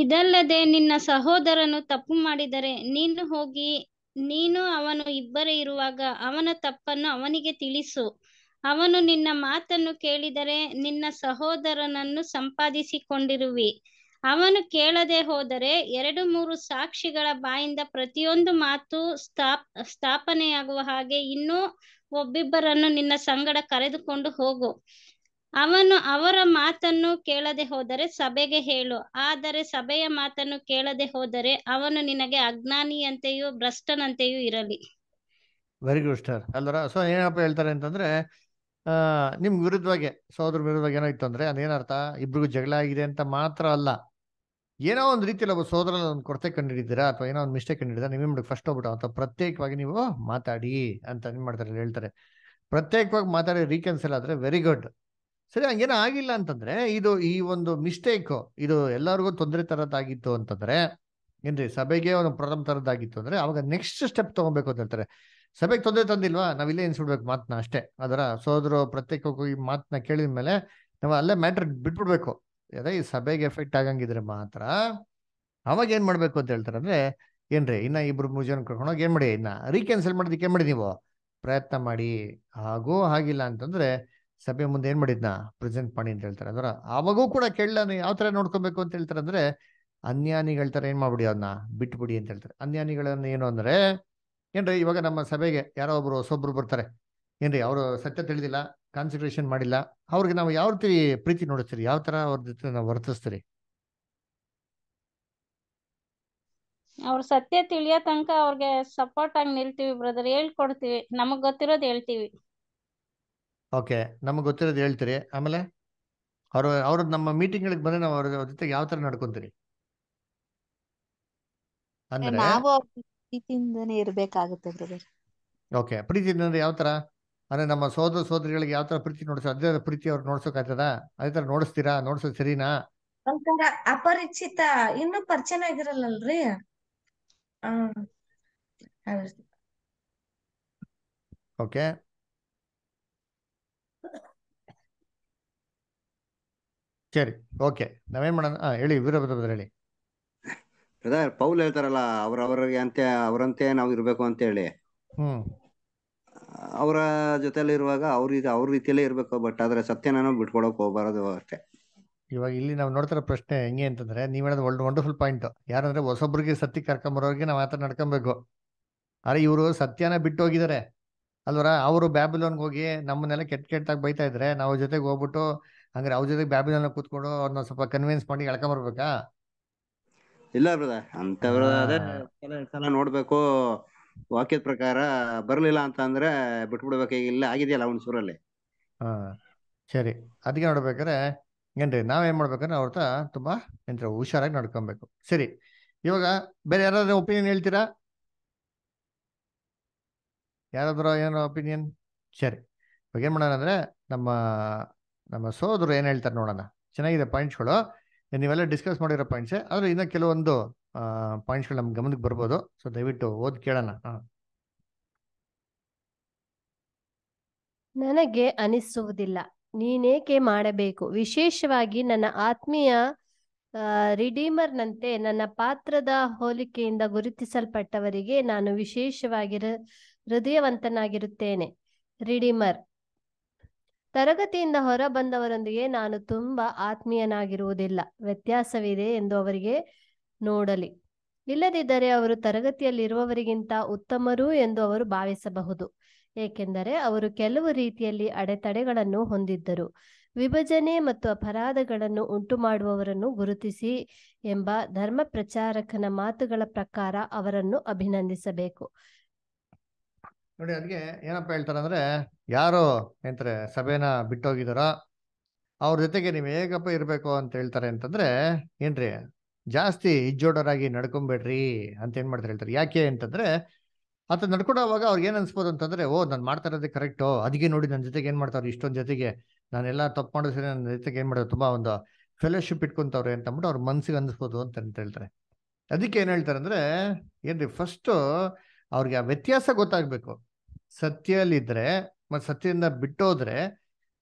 ಇದಲ್ಲದೆ ನಿನ್ನ ಸಹೋದರನು ತಪ್ಪು ಮಾಡಿದರೆ ನೀನು ಹೋಗಿ ನೀನು ಅವನು ಇಬ್ಬರೇ ಇರುವಾಗ ಅವನ ತಪ್ಪನ್ನು ಅವನಿಗೆ ತಿಳಿಸು ಅವನು ನಿನ್ನ ಮಾತನ್ನು ಕೇಳಿದರೆ ನಿನ್ನ ಸಹೋದರನನ್ನು ಸಂಪಾದಿಸಿಕೊಂಡಿರುವಿ ಅವನು ಕೇಳದೆ ಹೋದರೆ ಎರಡು ಮೂರು ಸಾಕ್ಷಿಗಳ ಬಾಯಿಂದ ಪ್ರತಿಯೊಂದು ಮಾತು ಸ್ಥಾಪ್ ಸ್ಥಾಪನೆಯಾಗುವ ಹಾಗೆ ಇನ್ನೂ ಒಬ್ಬಿಬ್ಬರನ್ನು ನಿನ್ನ ಸಂಗಡ ಕರೆದುಕೊಂಡು ಹೋಗು ಅವನು ಅವರ ಮಾತನ್ನು ಕೇಳದೆ ಹೋದರೆ ಸಭೆಗೆ ಹೇಳು ಆದರೆ ಸಭೆಯ ಮಾತನ್ನು ಕೇಳದೆ ಹೋದರೆ ಅವನು ನಿನಗೆ ಅಜ್ಞಾನಿಯಂತೆಯೂ ಭ್ರಷ್ಟನಂತೆಯೂ ಇರಲಿ ವೆರಿ ಗುಡ್ ಸ್ಟಾರ್ ಅಲ್ಲರ ಸೊ ಏನಪ್ಪ ಹೇಳ್ತಾರೆ ಅಂತಂದ್ರೆ ನಿಮ್ ವಿರುದ್ಧವಾಗಿ ಸೋದರ ವಿರುದ್ಧವಾಗಿ ಏನೋ ಇತ್ತು ಅಂದ್ರೆ ಅದೇನರ್ಥ ಇಬ್ರಿಗೂ ಜಗಳ ಆಗಿದೆ ಅಂತ ಮಾತ್ರ ಅಲ್ಲ ಏನೋ ಒಂದು ರೀತಿಯಲ್ಲಿ ಒಬ್ಬ ಸೋದರನ ಒಂದು ಕೊರತೆ ಕಂಡಿದ್ದೀರಾ ಅಥವಾ ಏನೋ ಒಂದು ಮಿಸ್ಟೇಕ್ ಕಂಡಿಡಿದ್ರೆ ನೀವೇ ಮಾಡಿ ಫಸ್ಟ್ ಹೋಗ್ಬಿಟ್ಟು ಅಂತ ಪ್ರತ್ಯೇಕವಾಗಿ ನೀವು ಮಾತಾಡಿ ಅಂತ ಏನು ಮಾಡ್ತಾರೆ ಹೇಳ್ತಾರೆ ಪ್ರತ್ಯೇಕವಾಗಿ ಮಾತಾಡಿ ರೀಕ್ಯಾನ್ಸಲ್ ಆದರೆ ವೆರಿ ಗುಡ್ ಸರಿ ಹಂಗೇನೋ ಆಗಿಲ್ಲ ಅಂತಂದ್ರೆ ಇದು ಈ ಒಂದು ಮಿಸ್ಟೇಕು ಇದು ಎಲ್ಲರಿಗೂ ತೊಂದರೆ ತರದಾಗಿತ್ತು ಅಂತಂದ್ರೆ ಏನ್ರಿ ಸಭೆಗೆ ಒಂದು ಪ್ರಾಬ್ಲಮ್ ತರದಾಗಿತ್ತು ಅಂದ್ರೆ ಅವಾಗ ನೆಕ್ಸ್ಟ್ ಸ್ಟೆಪ್ ತಗೋಬೇಕು ಅಂತ ಹೇಳ್ತಾರೆ ಸಭೆಗೆ ತೊಂದರೆ ತಂದಿಲ್ವಾ ಇಲ್ಲೇ ಎನ್ಸ್ಬಿಡ್ಬೇಕು ಮಾತನ್ನ ಅಷ್ಟೇ ಅದರ ಸೋದರು ಪ್ರತ್ಯೇಕವಾಗಿ ಮಾತನ್ನ ಕೇಳಿದ ಮೇಲೆ ನಾವು ಅಲ್ಲೇ ಮ್ಯಾಟ್ರ್ ಬಿಟ್ಬಿಡ್ಬೇಕು ಅದೇ ಈ ಸಭೆಗೆ ಎಫೆಕ್ಟ್ ಆಗಂಗಿದ್ರೆ ಮಾತ್ರ ಅವಾಗ ಏನ್ ಮಾಡ್ಬೇಕು ಅಂತ ಹೇಳ್ತಾರೆ ಅಂದ್ರೆ ಏನ್ರಿ ಇನ್ನ ಇಬ್ರು ಮೂರು ಜನ ಕರ್ಕೊಂಡೋಗಿ ಏನ್ ಮಾಡಿ ಇನ್ನ ರೀಕ್ಯಾನ್ಸಲ್ ಮಾಡೋದಕ್ಕೆ ಏನ್ ಮಾಡಿ ನೀವು ಪ್ರಯತ್ನ ಮಾಡಿ ಹಾಗೂ ಹಾಗಿಲ್ಲ ಅಂತಂದ್ರೆ ಸಭೆ ಮುಂದೆ ಏನ್ ಮಾಡಿದ್ನ ಪ್ರೆಸೆಂಟ್ ಮಾಡಿ ಅಂತ ಹೇಳ್ತಾರೆ ಅಂದ್ರೆ ಅವಾಗೂ ಕೂಡ ಕೇಳಲಾನು ಯಾವ ತರ ನೋಡ್ಕೋಬೇಕು ಅಂತ ಹೇಳ್ತಾರೆ ಅಂದ್ರೆ ಅನ್ಯಾನಿಗಳ ತರ ಏನ್ ಮಾಡ್ಬಿಡಿ ಅವ್ನ ಬಿಟ್ಬಿಡಿ ಅಂತ ಹೇಳ್ತಾರೆ ಅನ್ಯಾನಿಗಳನ್ನ ಏನು ಅಂದ್ರೆ ಏನ್ರಿ ಇವಾಗ ನಮ್ಮ ಸಭೆಗೆ ಯಾರೋ ಒಬ್ರು ಹೊಸೊಬ್ರು ಬರ್ತಾರೆ ಏನ್ರಿ ಅವರು ಸತ್ಯ ತಿಳಿದಿಲ್ಲ ಕಾನ್ಸಿಡ್ರೇಷನ್ ಮಾಡಿಲ್ಲ ಅವ್ರಿಗೆ ನಾವು ಯಾವ ರೀತಿ ಪ್ರೀತಿ ನೋಡಿಸ್ತೀರಿ ಯಾವ ತರ ಅವ್ರ ಜೊತೆ ನಾವು ವರ್ತಿಸ್ತೀರಿ ಅವ್ರ ಸತ್ಯ ತಿಳಿಯೋ ತನಕ ಅವ್ರಿಗೆ ಸಪೋರ್ಟ್ ಆಗಿ ನಿಲ್ತೀವಿ ಬ್ರದರ್ ಹೇಳ್ಕೊಡ್ತೀವಿ ನಮಗ್ ಗೊತ್ತಿರೋದು ಹೇಳ್ತೀವಿ ಓಕೆ ನಮಗ್ ಗೊತ್ತಿರೋದು ಹೇಳ್ತೀರಿ ಆಮೇಲೆ ಅವರು ಅವ್ರ ನಮ್ಮ ಗಳಿಗೆ ಬಂದ್ರೆ ನಾವು ಅವ್ರ ಜೊತೆ ಯಾವ ತರ ನಡ್ಕೊಂತೀರಿ ಅಂದ್ರೆ ನಾವು ಪ್ರೀತಿಯಿಂದನೇ ಇರಬೇಕಾಗುತ್ತೆ ಬ್ರದರ್ ಓಕೆ ಪ್ರೀತಿಯಿಂದ ಯಾವ ತರ ಅಂದರೆ ನಮ್ಮ ಸೋದರ ಸೋದರಿಗಳಿಗೆ ಯಾವ ತರ ಪ್ರೀತಿ ನೋಡಿಸೋ ಅದೇ ಪ್ರೀತಿ ಅವ್ರು ನೋಡ್ಸೋಕಾಗ್ತದ ಅದೇ ಥರ ನೋಡಿಸ್ತೀರಾ ನೋಡ್ಸೋದು ಸರಿನಾ ಒಂಥರ ಅಪರಿಚಿತ ಇನ್ನು ಪರಿಚಯ ಆಗಿರಲ್ಲಲ್ರಿ ಓಕೆ ಸರಿ ಓಕೆ ನಾವೇನ್ ಮಾಡೋಣ ಹಾ ಹೇಳಿ ವೀರಭದ್ರ ಹೇಳಿ ಪೌಲ್ ಹೇಳ್ತಾರಲ್ಲ ಅವ್ರವ್ರಿಗೆ ಅಂತೆ ಅವರಂತೆ ನಾವು ಇರ್ಬೇಕು ಅಂತ ಹೇಳಿ ಹ್ಮ್ ಅವರ ಇರುವಾಗ ಅವ್ರಿಗೆ ಅವ್ರ ರೀತಿಯಲ್ಲೇ ಇರಬೇಕು ಬಟ್ ಆದ್ರೆ ಸತ್ಯನ ಬಿಟ್ಕೊಡಕ್ ಹೋಗ್ಬಾರದು ಅಷ್ಟೇ ಇವಾಗ ಇಲ್ಲಿ ನಾವು ನೋಡ್ತಿರೋ ಪ್ರಶ್ನೆ ಹೆಂಗೆ ಅಂತಂದ್ರೆ ನೀವ್ ಹೇಳೋದು ವಂಡರ್ಫುಲ್ ಪಾಯಿಂಟ್ ಯಾರಂದ್ರೆ ಹೊಸೊಬ್ರಿಗೆ ಸತ್ಯ ಕರ್ಕೊಂಬರೋರಿಗೆ ನಾವು ಆತರ ನಡ್ಕೊಬೇಕು ಅರೆ ಇವರು ಸತ್ಯನ ಬಿಟ್ಟು ಹೋಗಿದ್ದಾರೆ ಅಲ್ವರ ಅವರು ಬ್ಯಾಬಿಲೋನ್ಗೆ ಹೋಗಿ ನಮ್ಮನ್ನೆಲ್ಲ ಕೆಟ್ಟ ಕೆಟ್ಟಾಗಿ ಬೈತಾ ಇದ್ರೆ ನಾವು ಜೊತೆಗೆ ಹೋಗ್ಬಿಟ್ಟು ಅಂದ್ರೆ ಅವ್ರ ಜೊತೆಗೆ ಬ್ಯಾಬಿಲೋನ್ ಕೂತ್ಕೊಂಡು ಅವ್ರನ್ನ ಸ್ವಲ್ಪ ಕನ್ವಿನ್ಸ್ ಮಾಡಿ ಎಳ್ಕೊಂಬರ್ಬೇಕಾ ಇಲ್ಲ ಬ್ರದರ್ ಅಂತವ್ರ ನೋಡ್ಬೇಕು ವಾಕ್ಯದ ಪ್ರಕಾರ ಬರಲಿಲ್ಲ ಅಂತ ಅಂದ್ರೆ ಬಿಟ್ಬಿಡ್ಬೇಕಾಗಿಲ್ಲ ಆಗಿದೆಯಲ್ಲ ಅವನ ಸೂರಲ್ಲಿ ಹಾ ಸರಿ ಅದಕ್ಕೆ ನೋಡ್ಬೇಕಾದ್ರೆ ಏನ್ರಿ ನಾವೇನ್ ಮಾಡ್ಬೇಕಂದ್ರೆ ಅವ್ರ ತುಂಬಾ ಎಂತ ಹುಷಾರಾಗಿ ನಡ್ಕೊಬೇಕು ಸರಿ ಇವಾಗ ಬೇರೆ ಯಾರಾದ್ರೂ ಒಪಿನಿಯನ್ ಹೇಳ್ತೀರಾ ಯಾರಾದ್ರೂ ಏನೋ ಒಪಿನಿಯನ್ ಸರಿ ಇವಾಗ ಏನ್ ಮಾಡೋಣ ಅಂದ್ರೆ ನಮ್ಮ ನಮ್ಮ ಸೋದರು ಏನ್ ಹೇಳ್ತಾರೆ ನೋಡೋಣ ಚೆನ್ನಾಗಿದೆ ಪಾಯಿಂಟ್ಸ್ಗಳು ನೀವೆಲ್ಲ ಡಿಸ್ಕಸ್ ಮಾಡಿರೋ ಪಾಯಿಂಟ್ಸ್ ಆದ್ರೆ ಇನ್ನ ಕೆಲವೊಂದು ಪಾಯಿಂಟ್ಸ್ಗಳು ನಮ್ಗೆ ಗಮನಕ್ಕೆ ಬರ್ಬೋದು ಸೊ ದಯವಿಟ್ಟು ಓದಿ ಕೇಳೋಣ ನನಗೆ ಅನಿಸುವುದಿಲ್ಲ ನೀನೇಕೆ ಮಾಡಬೇಕು ವಿಶೇಷವಾಗಿ ನನ್ನ ಆತ್ಮೀಯ ರಿಡೀಮರ್ನಂತೆ ನನ್ನ ಪಾತ್ರದ ಹೋಲಿಕೆಯಿಂದ ಗುರುತಿಸಲ್ಪಟ್ಟವರಿಗೆ ನಾನು ವಿಶೇಷವಾಗಿ ಹೃದಯವಂತನಾಗಿರುತ್ತೇನೆ ರಿಡೀಮರ್ ತರಗತಿಯಿಂದ ಹೊರ ಬಂದವರೊಂದಿಗೆ ನಾನು ತುಂಬಾ ಆತ್ಮೀಯನಾಗಿರುವುದಿಲ್ಲ ವ್ಯತ್ಯಾಸವಿದೆ ಎಂದು ಅವರಿಗೆ ನೋಡಲಿ ಇಲ್ಲದಿದ್ದರೆ ಅವರು ತರಗತಿಯಲ್ಲಿರುವವರಿಗಿಂತ ಉತ್ತಮರು ಎಂದು ಅವರು ಭಾವಿಸಬಹುದು ಏಕೆಂದರೆ ಅವರು ಕೆಲವು ರೀತಿಯಲ್ಲಿ ಅಡೆತಡೆಗಳನ್ನು ಹೊಂದಿದ್ದರು ವಿಭಜನೆ ಮತ್ತು ಅಪರಾಧಗಳನ್ನು ಉಂಟು ಮಾಡುವವರನ್ನು ಗುರುತಿಸಿ ಎಂಬ ಧರ್ಮ ಪ್ರಚಾರಕನ ಮಾತುಗಳ ಪ್ರಕಾರ ಅವರನ್ನು ಅಭಿನಂದಿಸಬೇಕು ನೋಡಿ ಅದಕ್ಕೆ ಏನಪ್ಪ ಹೇಳ್ತಾರೆ ಅಂದ್ರೆ ಯಾರು ಏನಂತಾರೆ ಸಭೆನ ಬಿಟ್ಟೋಗಿದಾರ ಅವ್ರ ಜೊತೆಗೆ ನೀವು ಹೇಗಪ್ಪ ಇರಬೇಕು ಅಂತ ಹೇಳ್ತಾರೆ ಅಂತಂದ್ರೆ ಏನ್ರಿ ಜಾಸ್ತಿ ಇಜ್ಜೋಡರಾಗಿ ನಡ್ಕೊಂಬೇಡ್ರಿ ಅಂತ ಏನು ಮಾಡ್ತಾರೆ ಹೇಳ್ತಾರೆ ಯಾಕೆ ಅಂತಂದ್ರೆ ಆತ ನಡ್ಕೊಡೋವಾಗ ಅವ್ರಿಗೆ ಏನು ಅನ್ಸ್ಬೋದು ಅಂತಂದ್ರೆ ಓ ನಾನು ಮಾಡ್ತಾ ಇರೋದೇ ಕರೆಕ್ಟು ಅದಕ್ಕೆ ನೋಡಿ ನನ್ನ ಜೊತೆಗೆ ಏನು ಮಾಡ್ತಾವ್ರು ಇಷ್ಟೊಂದು ಜೊತೆಗೆ ನಾನೆಲ್ಲ ತಪ್ಪು ಮಾಡಿದ್ರೆ ನನ್ನ ಜೊತೆಗೆ ಏನ್ ಮಾಡೋದು ತುಂಬಾ ಒಂದು ಫೆಲೋಶಿಪ್ ಇಟ್ಕೊಂತವ್ರೆ ಅಂತ ಅಂದ್ಬಿಟ್ಟು ಅವ್ರ ಮನ್ಸಿಗೆ ಅನ್ಸ್ಬೋದು ಅಂತ ಅಂತ ಹೇಳ್ತಾರೆ ಅದಕ್ಕೆ ಏನು ಹೇಳ್ತಾರೆ ಅಂದ್ರೆ ಏನ್ರಿ ಫಸ್ಟು ಅವ್ರಿಗೆ ಆ ವ್ಯತ್ಯಾಸ ಗೊತ್ತಾಗ್ಬೇಕು ಸತ್ಯಲ್ಲಿದ್ರೆ ಮತ್ತೆ ಸತ್ಯದಿಂದ ಬಿಟ್ಟೋದ್ರೆ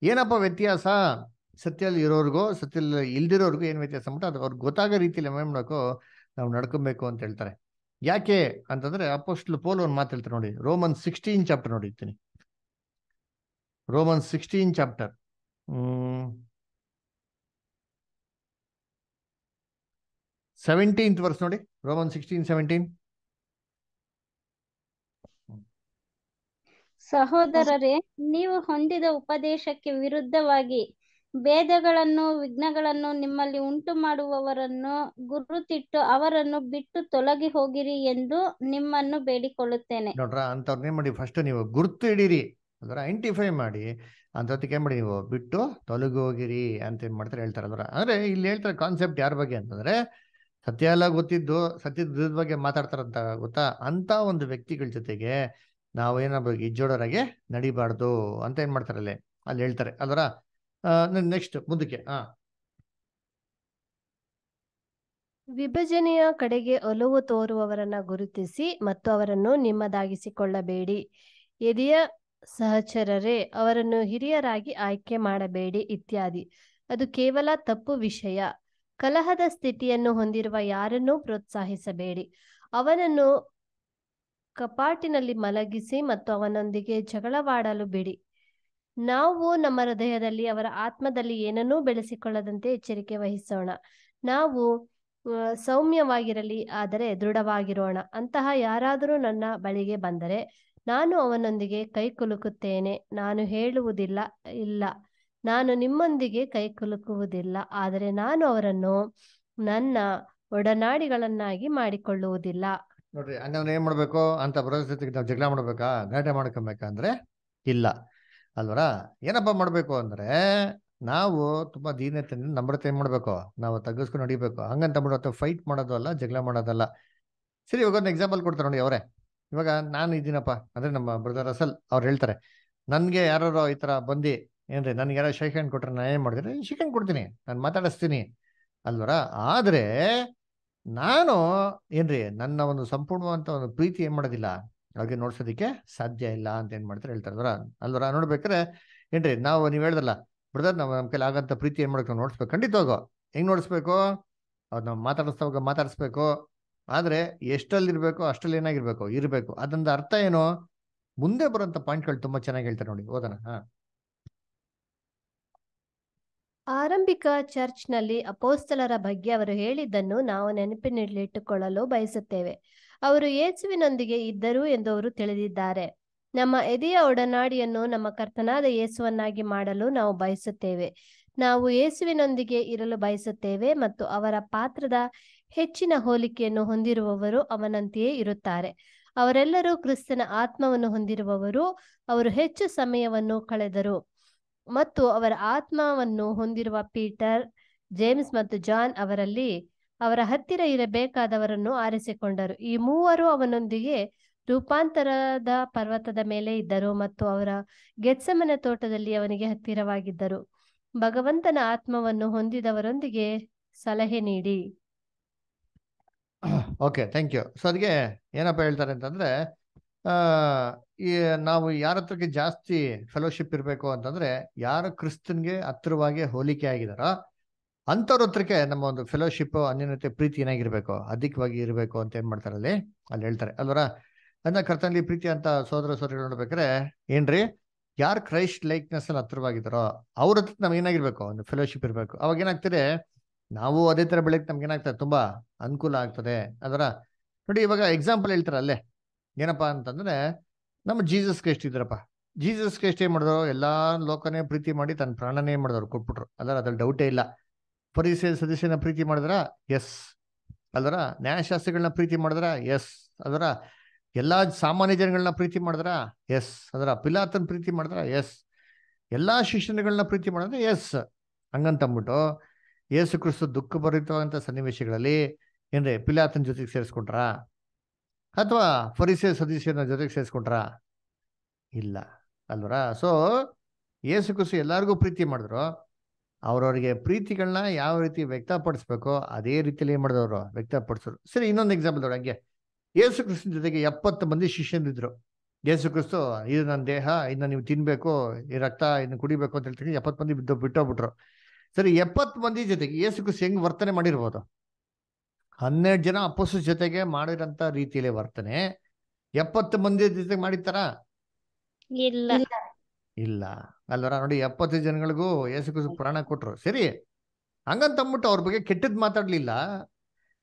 ಏನಪ್ಪ ವ್ಯತ್ಯಾಸ ಸತ್ಯಲ್ಲಿ ಇರೋರ್ಗೋ ಸತ್ಯದಲ್ಲಿ ಇಲ್ದಿರೋರ್ಗು ಏನು ವ್ಯತ್ಯಾಸ ಅಂದ್ಬಿಟ್ಟು ಅದು ಅವ್ರಿಗೆ ಗೊತ್ತಾಗೋ ರೀತಿಯಲ್ಲಿ ಏನು ಮಾಡಬೇಕು ನಾವು ನಡ್ಕೊಬೇಕು ಅಂತ ಹೇಳ್ತಾರೆ ಯಾಕೆ ಅಂತಂದ್ರೆ ಅಪೋಸ್ಟ್ಲ್ ಪೋಲ್ ಒಂದು ಮಾತು ಹೇಳ್ತಾರೆ ನೋಡಿ ರೋಮನ್ ಸಿಕ್ಸ್ಟೀನ್ ಚಾಪ್ಟರ್ ನೋಡಿರ್ತೀನಿ Roman sixteen chapter seventeenth verse ನೋಡಿ ರೋಮನ್ ಸಿಕ್ಸ್ಟೀನ್ ಸೆವೆಂಟೀನ್ ಸಹೋದರರೇ ನೀವು ಹೊಂದಿದ ಉಪದೇಶಕ್ಕೆ ವಿರುದ್ಧವಾಗಿ ಭೇದಗಳನ್ನು ವಿಘ್ನಗಳನ್ನು ನಿಮ್ಮಲ್ಲಿ ಉಂಟು ಮಾಡುವವರನ್ನು ಗುರುತಿಟ್ಟು ಅವರನ್ನು ಬಿಟ್ಟು ತೊಲಗಿ ಹೋಗಿರಿ ಎಂದು ನಿಮ್ಮನ್ನು ಬೇಡಿಕೊಳ್ಳುತ್ತೇನೆ ನೋಡ್ರ ಅಂತವ್ರನ್ನ ಮಾಡಿ ಫಸ್ಟ್ ನೀವು ಗುರುತು ಹಿಡೀರಿ ಅಂದ್ರೆ ಐಡೆಂಟಿಫೈ ಮಾಡಿ ಅಂತದಕ್ಕೆ ಏನ್ ಮಾಡಿ ನೀವು ಬಿಟ್ಟು ತೊಲಗಿ ಹೋಗಿರಿ ಅಂತ ಏನ್ ಮಾಡ್ತಾರೆ ಹೇಳ್ತಾರೆ ಅಂದ್ರೆ ಅಂದ್ರೆ ಇಲ್ಲಿ ಹೇಳ್ತಾರೆ ಕಾನ್ಸೆಪ್ಟ್ ಯಾರ ಬಗ್ಗೆ ಅಂತಂದ್ರೆ ಸತ್ಯ ಎಲ್ಲ ಗೊತ್ತಿದ್ದು ಸತ್ಯದ ಬಗ್ಗೆ ಮಾತಾಡ್ತಾರಂತ ಗೊತ್ತಾ ಅಂತ ಒಂದು ವ್ಯಕ್ತಿಗಳ ಜೊತೆಗೆ ನಾವು ಏನಾದ್ರು ಇಜ್ಜೋಡೋರಾಗೆ ನಡಿಬಾರ್ದು ಅಂತ ಏನ್ ಮಾಡ್ತಾರೆ ಅಲ್ಲಿ ಅಲ್ಲಿ ಹೇಳ್ತಾರೆ ಅದರ ನೆಕ್ಸ್ಟ್ ಮುಂದಕ್ಕೆ ಹಾ ವಿಭಜನೆಯ ಕಡೆಗೆ ಒಲವು ತೋರುವವರನ್ನ ಗುರುತಿಸಿ ಮತ್ತು ಅವರನ್ನು ನಿಮ್ಮದಾಗಿಸಿಕೊಳ್ಳಬೇಡಿ ಎದೆಯ ಸಹಚರರೇ ಅವರನ್ನು ಹಿರಿಯರಾಗಿ ಆಯ್ಕೆ ಮಾಡಬೇಡಿ ಇತ್ಯಾದಿ ಅದು ಕೇವಲ ತಪ್ಪು ವಿಷಯ ಕಲಹದ ಸ್ಥಿತಿಯನ್ನು ಹೊಂದಿರುವ ಯಾರನ್ನೂ ಪ್ರೋತ್ಸಾಹಿಸಬೇಡಿ ಅವನನ್ನು ಕಪಾಟಿನಲ್ಲಿ ಮಲಗಿಸಿ ಮತ್ತು ಅವನೊಂದಿಗೆ ಜಗಳವಾಡಲು ಬಿಡಿ ನಾವು ನಮ್ಮ ಹೃದಯದಲ್ಲಿ ಅವರ ಆತ್ಮದಲ್ಲಿ ಏನನ್ನೂ ಬೆಳೆಸಿಕೊಳ್ಳದಂತೆ ಎಚ್ಚರಿಕೆ ವಹಿಸೋಣ ನಾವು ಸೌಮ್ಯವಾಗಿರಲಿ ಆದರೆ ದೃಢವಾಗಿರೋಣ ಅಂತಹ ಯಾರಾದರೂ ನನ್ನ ಬಳಿಗೆ ಬಂದರೆ ನಾನು ಅವನೊಂದಿಗೆ ಕೈ ಕುಲುಕುತ್ತೇನೆ ನಾನು ಹೇಳುವುದಿಲ್ಲ ಇಲ್ಲ ನಾನು ನಿಮ್ಮೊಂದಿಗೆ ಕೈ ಕುಲುಕುವುದಿಲ್ಲ ಆದರೆ ನಾನು ಅವರನ್ನು ನನ್ನ ಒಡನಾಡಿಗಳನ್ನಾಗಿ ಮಾಡಿಕೊಳ್ಳುವುದಿಲ್ಲ ನೋಡ್ರಿ ಅಣ್ಣವ್ನ ಮಾಡ್ಬೇಕು ಅಂತ ಪರಿಸ್ಥಿತಿಗೆ ಜಗಳ ಮಾಡ್ಬೇಕಾ ಮಾಡ್ಕೊಬೇಕಾ ಅಂದ್ರೆ ಇಲ್ಲ ಅಲ್ವರಾ ಏನಪ್ಪ ಮಾಡಬೇಕು ಅಂದ್ರೆ ನಾವು ತುಂಬಾ ದೀನತೆ ನಮ್ರತೆ ಏನು ಮಾಡಬೇಕು ನಾವು ತಗ್ಗಿಸ್ಕೊಂಡು ನಡಿಬೇಕು ಹಂಗಂತ ಮಾಡೋದು ಫೈಟ್ ಮಾಡೋದು ಅಲ್ಲ ಜಗಳ ಮಾಡೋದಲ್ಲ ಸರಿ ಇವಾಗ ಒಂದು ಎಕ್ಸಾಂಪಲ್ ಕೊಡ್ತಾರೆ ನೋಡಿ ಅವರೇ ಇವಾಗ ನಾನು ಇದ್ದೀನಪ್ಪ ಅಂದ್ರೆ ನಮ್ಮ ಬ್ರದರ್ ಅಸಲ್ ಅವ್ರು ಹೇಳ್ತಾರೆ ನನಗೆ ಯಾರು ಈ ಥರ ಬಂದು ಏನ್ರಿ ನನ್ಗೆ ಯಾರೋ ಹ್ಯಾಂಡ್ ಕೊಟ್ರೆ ನಾನು ಏನು ಮಾಡಿದ್ರೆ ಶಿಕ್ಷಣ ಕೊಡ್ತೀನಿ ನಾನು ಮಾತಾಡಿಸ್ತೀನಿ ಅಲ್ವರ ಆದರೆ ನಾನು ಏನ್ರಿ ನನ್ನ ಒಂದು ಸಂಪೂರ್ಣವಂತ ಒಂದು ಪ್ರೀತಿ ಏನು ಮಾಡೋದಿಲ್ಲ ಅವ್ರಿಗೆ ನೋಡ್ಸೋದಕ್ಕೆ ಸಾಧ್ಯ ಇಲ್ಲ ಅಂತ ಏನ್ ಮಾಡ್ತಾರೆ ಹೇಳ್ತಾರೆ ಅಲ್ವರ ನೋಡ್ಬೇಕಾದ್ರೆ ಏನ್ರಿ ನಾವು ನೀವ್ ಹೇಳ್ದಲ್ಲ ಬ್ರದರ್ ನಾವು ನಮ್ ಕೈಲಿ ಆಗಂತ ಪ್ರೀತಿ ಏನ್ ಮಾಡ್ಬೇಕು ನೋಡ್ಸ್ಬೇಕು ಖಂಡಿತವಾಗೋ ಹೆಂಗ್ ನೋಡ್ಸ್ಬೇಕು ಅವ್ರು ನಾವು ಮಾತಾಡಿಸ್ತಾವಾಗ ಮಾತಾಡಿಸ್ಬೇಕು ಆದ್ರೆ ಎಷ್ಟಲ್ಲಿರ್ಬೇಕು ಅಷ್ಟಲ್ಲಿ ಏನಾಗಿರ್ಬೇಕು ಇರ್ಬೇಕು ಅದೊಂದು ಅರ್ಥ ಏನು ಮುಂದೆ ಬರುವಂತ ಪಾಯಿಂಟ್ಗಳು ತುಂಬಾ ಚೆನ್ನಾಗಿ ಹೇಳ್ತಾರೆ ನೋಡಿ ಓದೋಣ ಆರಂಭಿಕ ಚರ್ಚ್ನಲ್ಲಿ ಅಪೋಸ್ತಲರ ಬಗ್ಗೆ ಅವರು ಹೇಳಿದ್ದನ್ನು ನಾವು ನೆನಪಿನಲ್ಲಿಟ್ಟುಕೊಳ್ಳಲು ಬಯಸುತ್ತೇವೆ ಅವರು ಯೇಸುವಿನೊಂದಿಗೆ ಇದ್ದರು ಎಂದು ಅವರು ತಿಳಿದಿದ್ದಾರೆ ನಮ್ಮ ಎದೆಯ ಒಡನಾಡಿಯನ್ನು ನಮ್ಮ ಕರ್ತನಾದ ಯೇಸುವನ್ನಾಗಿ ಮಾಡಲು ನಾವು ಬಯಸುತ್ತೇವೆ ನಾವು ಯೇಸುವಿನೊಂದಿಗೆ ಇರಲು ಬಯಸುತ್ತೇವೆ ಮತ್ತು ಅವರ ಪಾತ್ರದ ಹೆಚ್ಚಿನ ಹೋಲಿಕೆಯನ್ನು ಹೊಂದಿರುವವರು ಅವನಂತೆಯೇ ಇರುತ್ತಾರೆ ಅವರೆಲ್ಲರೂ ಕ್ರಿಸ್ತನ ಆತ್ಮವನ್ನು ಹೊಂದಿರುವವರು ಅವರು ಹೆಚ್ಚು ಸಮಯವನ್ನು ಕಳೆದರು ಮತ್ತು ಅವರ ಆತ್ಮವನ್ನು ಹೊಂದಿರುವ ಪೀಟರ್ ಜೇಮ್ಸ್ ಮತ್ತು ಜಾನ್ ಅವರಲ್ಲಿ ಅವರ ಹತ್ತಿರ ಇರಬೇಕಾದವರನ್ನು ಆರಿಸಿಕೊಂಡರು ಈ ಮೂವರು ಅವನೊಂದಿಗೆ ರೂಪಾಂತರದ ಪರ್ವತದ ಮೇಲೆ ಇದ್ದರು ಮತ್ತು ಅವರ ಗೆತ್ಸಮನ ತೋಟದಲ್ಲಿ ಅವನಿಗೆ ಹತ್ತಿರವಾಗಿದ್ದರು ಭಗವಂತನ ಆತ್ಮವನ್ನು ಹೊಂದಿದವರೊಂದಿಗೆ ಸಲಹೆ ನೀಡಿ ಓಕೆ ಥ್ಯಾಂಕ್ ಯು ಸೊ ಅದಕ್ಕೆ ಏನಪ್ಪ ಹೇಳ್ತಾರೆ ಅಂತಂದ್ರೆ ಈ ನಾವು ಯಾರ ಹತ್ರಕ್ಕೆ ಜಾಸ್ತಿ ಫೆಲೋಶಿಪ್ ಇರಬೇಕು ಅಂತಂದ್ರೆ ಯಾರು ಕ್ರಿಸ್ತನ್ಗೆ ಹತ್ತಿರವಾಗಿ ಹೋಲಿಕೆ ಆಗಿದಾರೋ ಅಂಥವ್ರ ಹತ್ರಕ್ಕೆ ನಮ್ಮ ಒಂದು ಫೆಲೋಶಿಪ್ ಅನ್ಯನತೆ ಪ್ರೀತಿ ಏನಾಗಿರ್ಬೇಕು ಅಧಿಕವಾಗಿ ಇರಬೇಕು ಅಂತ ಏನ್ ಮಾಡ್ತಾರೆ ಅಲ್ಲಿ ಅಲ್ಲಿ ಹೇಳ್ತಾರೆ ಅಲ್ವರ ನನ್ನ ಕರ್ತನಲ್ಲಿ ಪ್ರೀತಿ ಅಂತ ಸೋದರ ಸೋದರಿ ನೋಡ್ಬೇಕಾರೆ ಏನ್ರಿ ಯಾರು ಕ್ರೈಸ್ಟ್ ಲೈಕ್ನೆಸ್ ಅಲ್ಲಿ ಹತ್ರವಾಗಿದ್ದಾರೋ ಅವ್ರ ಹತ್ರ ನಮ್ಗೆ ಏನಾಗಿರ್ಬೇಕು ಒಂದು ಫೆಲೋಶಿಪ್ ಇರಬೇಕು ಅವಾಗ ಏನಾಗ್ತಿದೆ ನಾವು ಅದೇ ತರ ಬೆಳಕ್ ನಮ್ಗೆ ಏನಾಗ್ತದೆ ತುಂಬಾ ಅನುಕೂಲ ಆಗ್ತದೆ ಅದರ ನೋಡಿ ಇವಾಗ ಎಕ್ಸಾಂಪಲ್ ಹೇಳ್ತಾರೆ ಅಲ್ಲೇ ಏನಪ್ಪಾ ಅಂತಂದ್ರೆ ನಮ್ಮ ಜೀಸಸ್ ಕ್ರೈಸ್ಟ್ ಇದ್ರಪ್ಪ ಜೀಸಸ್ ಕ್ರೈಸ್ಟ್ ಏನ್ ಮಾಡಿದ್ರು ಎಲ್ಲಾ ಲೋಕನೇ ಪ್ರೀತಿ ಮಾಡಿ ತನ್ನ ಪ್ರಾಣನೇ ಮಾಡಿದವ್ರು ಕೊಟ್ಬಿಟ್ರು ಅದರ ಅದ್ರಲ್ಲಿ ಡೌಟೇ ಇಲ್ಲ ಪರಿಸೆಯ ಸದಸ್ಯನ ಪ್ರೀತಿ ಮಾಡಿದ್ರ ಎಸ್ ಅದರ ನ್ಯಾಯಶಾಸ್ತ್ರಿಗಳನ್ನ ಪ್ರೀತಿ ಮಾಡಿದ್ರ ಎಸ್ ಅದರ ಎಲ್ಲಾ ಸಾಮಾನ್ಯ ಜನಗಳನ್ನ ಪ್ರೀತಿ ಮಾಡಿದ್ರ ಎಸ್ ಅದರ ಪಿಲಾತನ್ ಪ್ರೀತಿ ಮಾಡಿದ್ರ ಎಸ್ ಎಲ್ಲಾ ಶಿಕ್ಷಣಗಳನ್ನ ಪ್ರೀತಿ ಮಾಡಿದ್ರೆ ಎಸ್ ಹಂಗಂತಂದ್ಬಿಟ್ಟು ಯೇಸು ಕ್ರಿಸ್ತು ದುಃಖ ಭರಿತವಾದಂತ ಸನ್ನಿವೇಶಗಳಲ್ಲಿ ಏನ್ರಿ ಪಿಲಾತನ ಜೊತೆಗೆ ಸೇರಿಸ್ಕೊಂಡ್ರ ಅಥವಾ ಪರಿಸೆ ಸದಸ್ಯನ ಜೊತೆಗೆ ಸೇರಿಸ್ಕೊಂಡ್ರ ಇಲ್ಲ ಅಲ್ವರ ಸೊ ಯೇಸು ಕ್ರಿಸ್ತು ಎಲ್ಲರಿಗೂ ಪ್ರೀತಿ ಮಾಡಿದ್ರು ಅವ್ರವ್ರಿಗೆ ಪ್ರೀತಿಗಳನ್ನ ಯಾವ ರೀತಿ ವ್ಯಕ್ತಪಡಿಸ್ಬೇಕು ಅದೇ ರೀತಿಯಲ್ಲಿ ಏನ್ ಮಾಡಿದವರು ವ್ಯಕ್ತಪಡಿಸೋರು ಸರಿ ಇನ್ನೊಂದು ಎಕ್ಸಾಂಪಲ್ ನೋಡಿ ಹಂಗೆ ಯೇಸು ಕ್ರಿಸ್ತನ ಜೊತೆಗೆ ಎಪ್ಪತ್ತು ಮಂದಿ ಶಿಷ್ಯಂದಿದ್ರು ಯೇಸು ಕ್ರಿಸ್ತು ಇದು ನನ್ನ ದೇಹ ಇನ್ನು ನೀವು ತಿನ್ಬೇಕು ಈ ರಕ್ತ ಇದನ್ನ ಕುಡಿಬೇಕು ಅಂತ ಹೇಳ್ತೀನಿ ಎಪ್ಪತ್ತು ಮಂದಿ ಬಿದ್ದು ಬಿಟ್ಟೋಗ್ಬಿಟ್ರು ಸರಿ ಎಪ್ಪತ್ ಮಂದಿ ಜೊತೆಗೆ ಯೇಸು ಕ್ರಿಸ್ತು ಹೆಂಗ್ ವರ್ತನೆ ಮಾಡಿರ್ಬೋದು ಹನ್ನೆರಡು ಜನ ಅಪ್ಪಸ್ ಜೊತೆಗೆ ಮಾಡಿರಂತ ರೀತಿಯಲ್ಲಿ ವರ್ತನೆ ಎಪ್ಪತ್ತು ಮಂದಿ ಜೊತೆಗೆ ಮಾಡಿರ್ತಾರ ಇಲ್ಲ ಅಲ್ವರ ನೋಡಿ ಎಪ್ಪತ್ತು ಜನಗಳಿಗೂ ಯೇಸು ಪ್ರಾಣ ಕೊಟ್ರು ಸರಿ ಹಂಗಂತಂದ್ಬಿಟ್ಟು ಅವ್ರ ಬಗ್ಗೆ ಕೆಟ್ಟದ್ದು ಮಾತಾಡಲಿಲ್ಲ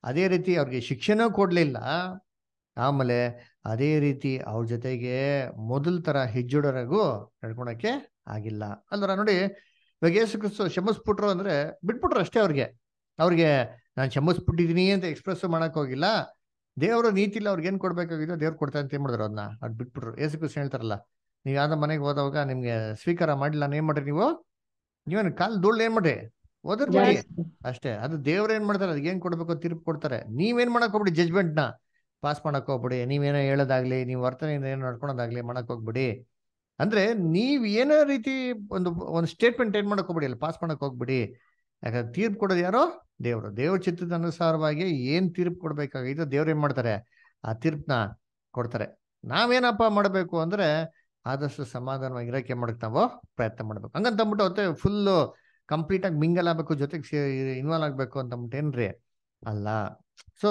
ಅದೇ ರೀತಿ ಅವ್ರಿಗೆ ಶಿಕ್ಷಣ ಕೊಡಲಿಲ್ಲ ಆಮೇಲೆ ಅದೇ ರೀತಿ ಅವ್ರ ಜೊತೆಗೆ ಮೊದಲ ಥರ ಹೆಜ್ಜುಡೋರಿಗೂ ನಡ್ಕೊಳಕ್ಕೆ ಆಗಿಲ್ಲ ಅಲ್ವರ ನೋಡಿ ಇವಾಗ ಯೇಸು ಕ್ರಿಸ್ತು ಕ್ಷಮಿಸ್ಬಿಟ್ರು ಅಂದರೆ ಬಿಟ್ಬಿಟ್ರು ಅಷ್ಟೇ ಅವ್ರಿಗೆ ಅವ್ರಿಗೆ ನಾನು ಕ್ಷಮಿಸ್ಬಿಟ್ಟಿದ್ದೀನಿ ಅಂತ ಎಕ್ಸ್ಪ್ರೆಸ್ ಹೋಗಿಲ್ಲ ದೇವರು ನೀತಿಲ್ಲ ಅವ್ರಿಗೆ ಏನು ಕೊಡಬೇಕಾಗಿದೋ ದೇವ್ರು ಕೊಡ್ತಾ ಅಂತ ಏನು ಮಾಡಿದ್ರು ಅದನ್ನ ಅದು ಬಿಟ್ಬಿಟ್ರು ಯೇಸು ಕ್ರಿಸ್ತು ಹೇಳ್ತಾರಲ್ಲ ನೀವು ಯಾವ್ದೋ ಮನೆಗೆ ಹೋದಾಗ ನಿಮ್ಗೆ ಸ್ವೀಕಾರ ಮಾಡಿಲ್ಲ ಏನ್ ಮಾಡ್ರಿ ನೀವು ನೀವೇನು ಕಾಲು ಧೂಳ್ ಏನ್ ಮಾಡ್ರಿ ಓದರ್ ಮಾಡಿ ಅಷ್ಟೇ ಅದು ದೇವ್ರ ಏನ್ ಮಾಡ್ತಾರೆ ಅದ್ ಏನ್ ಕೊಡ್ಬೇಕು ತೀರ್ಪು ಕೊಡ್ತಾರೆ ನೀವೇನ್ ಮಾಡಕ್ ಹೋಗ್ಬಿಡಿ ಜಜ್ಮೆಂಟ್ ನ ಪಾಸ್ ಮಾಡಕ್ ಹೋಗ್ಬಿಡಿ ನೀವೇನೋ ಹೇಳೋದಾಗ್ಲಿ ನೀವು ವರ್ತನೆ ಏನೋ ನಡ್ಕೊಳೋದಾಗ್ಲಿ ಮಾಡಕ್ ಹೋಗ್ಬಿಡಿ ಅಂದ್ರೆ ನೀವ್ ಏನೋ ರೀತಿ ಒಂದು ಒಂದು ಸ್ಟೇಟ್ಮೆಂಟ್ ಏನ್ ಮಾಡಕ್ ಹೋಗ್ಬಿಡಿ ಅಲ್ಲಿ ಪಾಸ್ ಮಾಡಕ್ ಹೋಗ್ಬಿಡಿ ಯಾಕಂದ್ರೆ ತೀರ್ಪು ಕೊಡೋದು ಯಾರೋ ದೇವರು ದೇವ್ರ ಚಿತ್ರದ ಅನುಸಾರವಾಗಿ ಏನ್ ತೀರ್ಪು ಕೊಡ್ಬೇಕಾಗಿದ್ದು ದೇವ್ರು ಏನ್ ಮಾಡ್ತಾರೆ ಆ ತೀರ್ಪನ್ನ ಕೊಡ್ತಾರೆ ನಾವೇನಪ್ಪ ಮಾಡಬೇಕು ಅಂದ್ರೆ ಆದಷ್ಟು ಸಮಾಧಾನವಾಗಿ ಇರೋಕೆ ಮಾಡಕ್ ನಾವು ಪ್ರಯತ್ನ ಮಾಡ್ಬೇಕು ಹಂಗಂತ ಅಂದ್ಬಿಟ್ಟು ಅವತ್ತೆ ಫುಲ್ಲು ಆಗಿ ಮಿಂಗಲ್ ಆಗಬೇಕು ಜೊತೆಗೆ ಇನ್ವಾಲ್ವ್ ಆಗಬೇಕು ಅಂತ ಅಂದ್ಬಿಟ್ಟು ಏನ್ರಿ ಅಲ್ಲ ಸೊ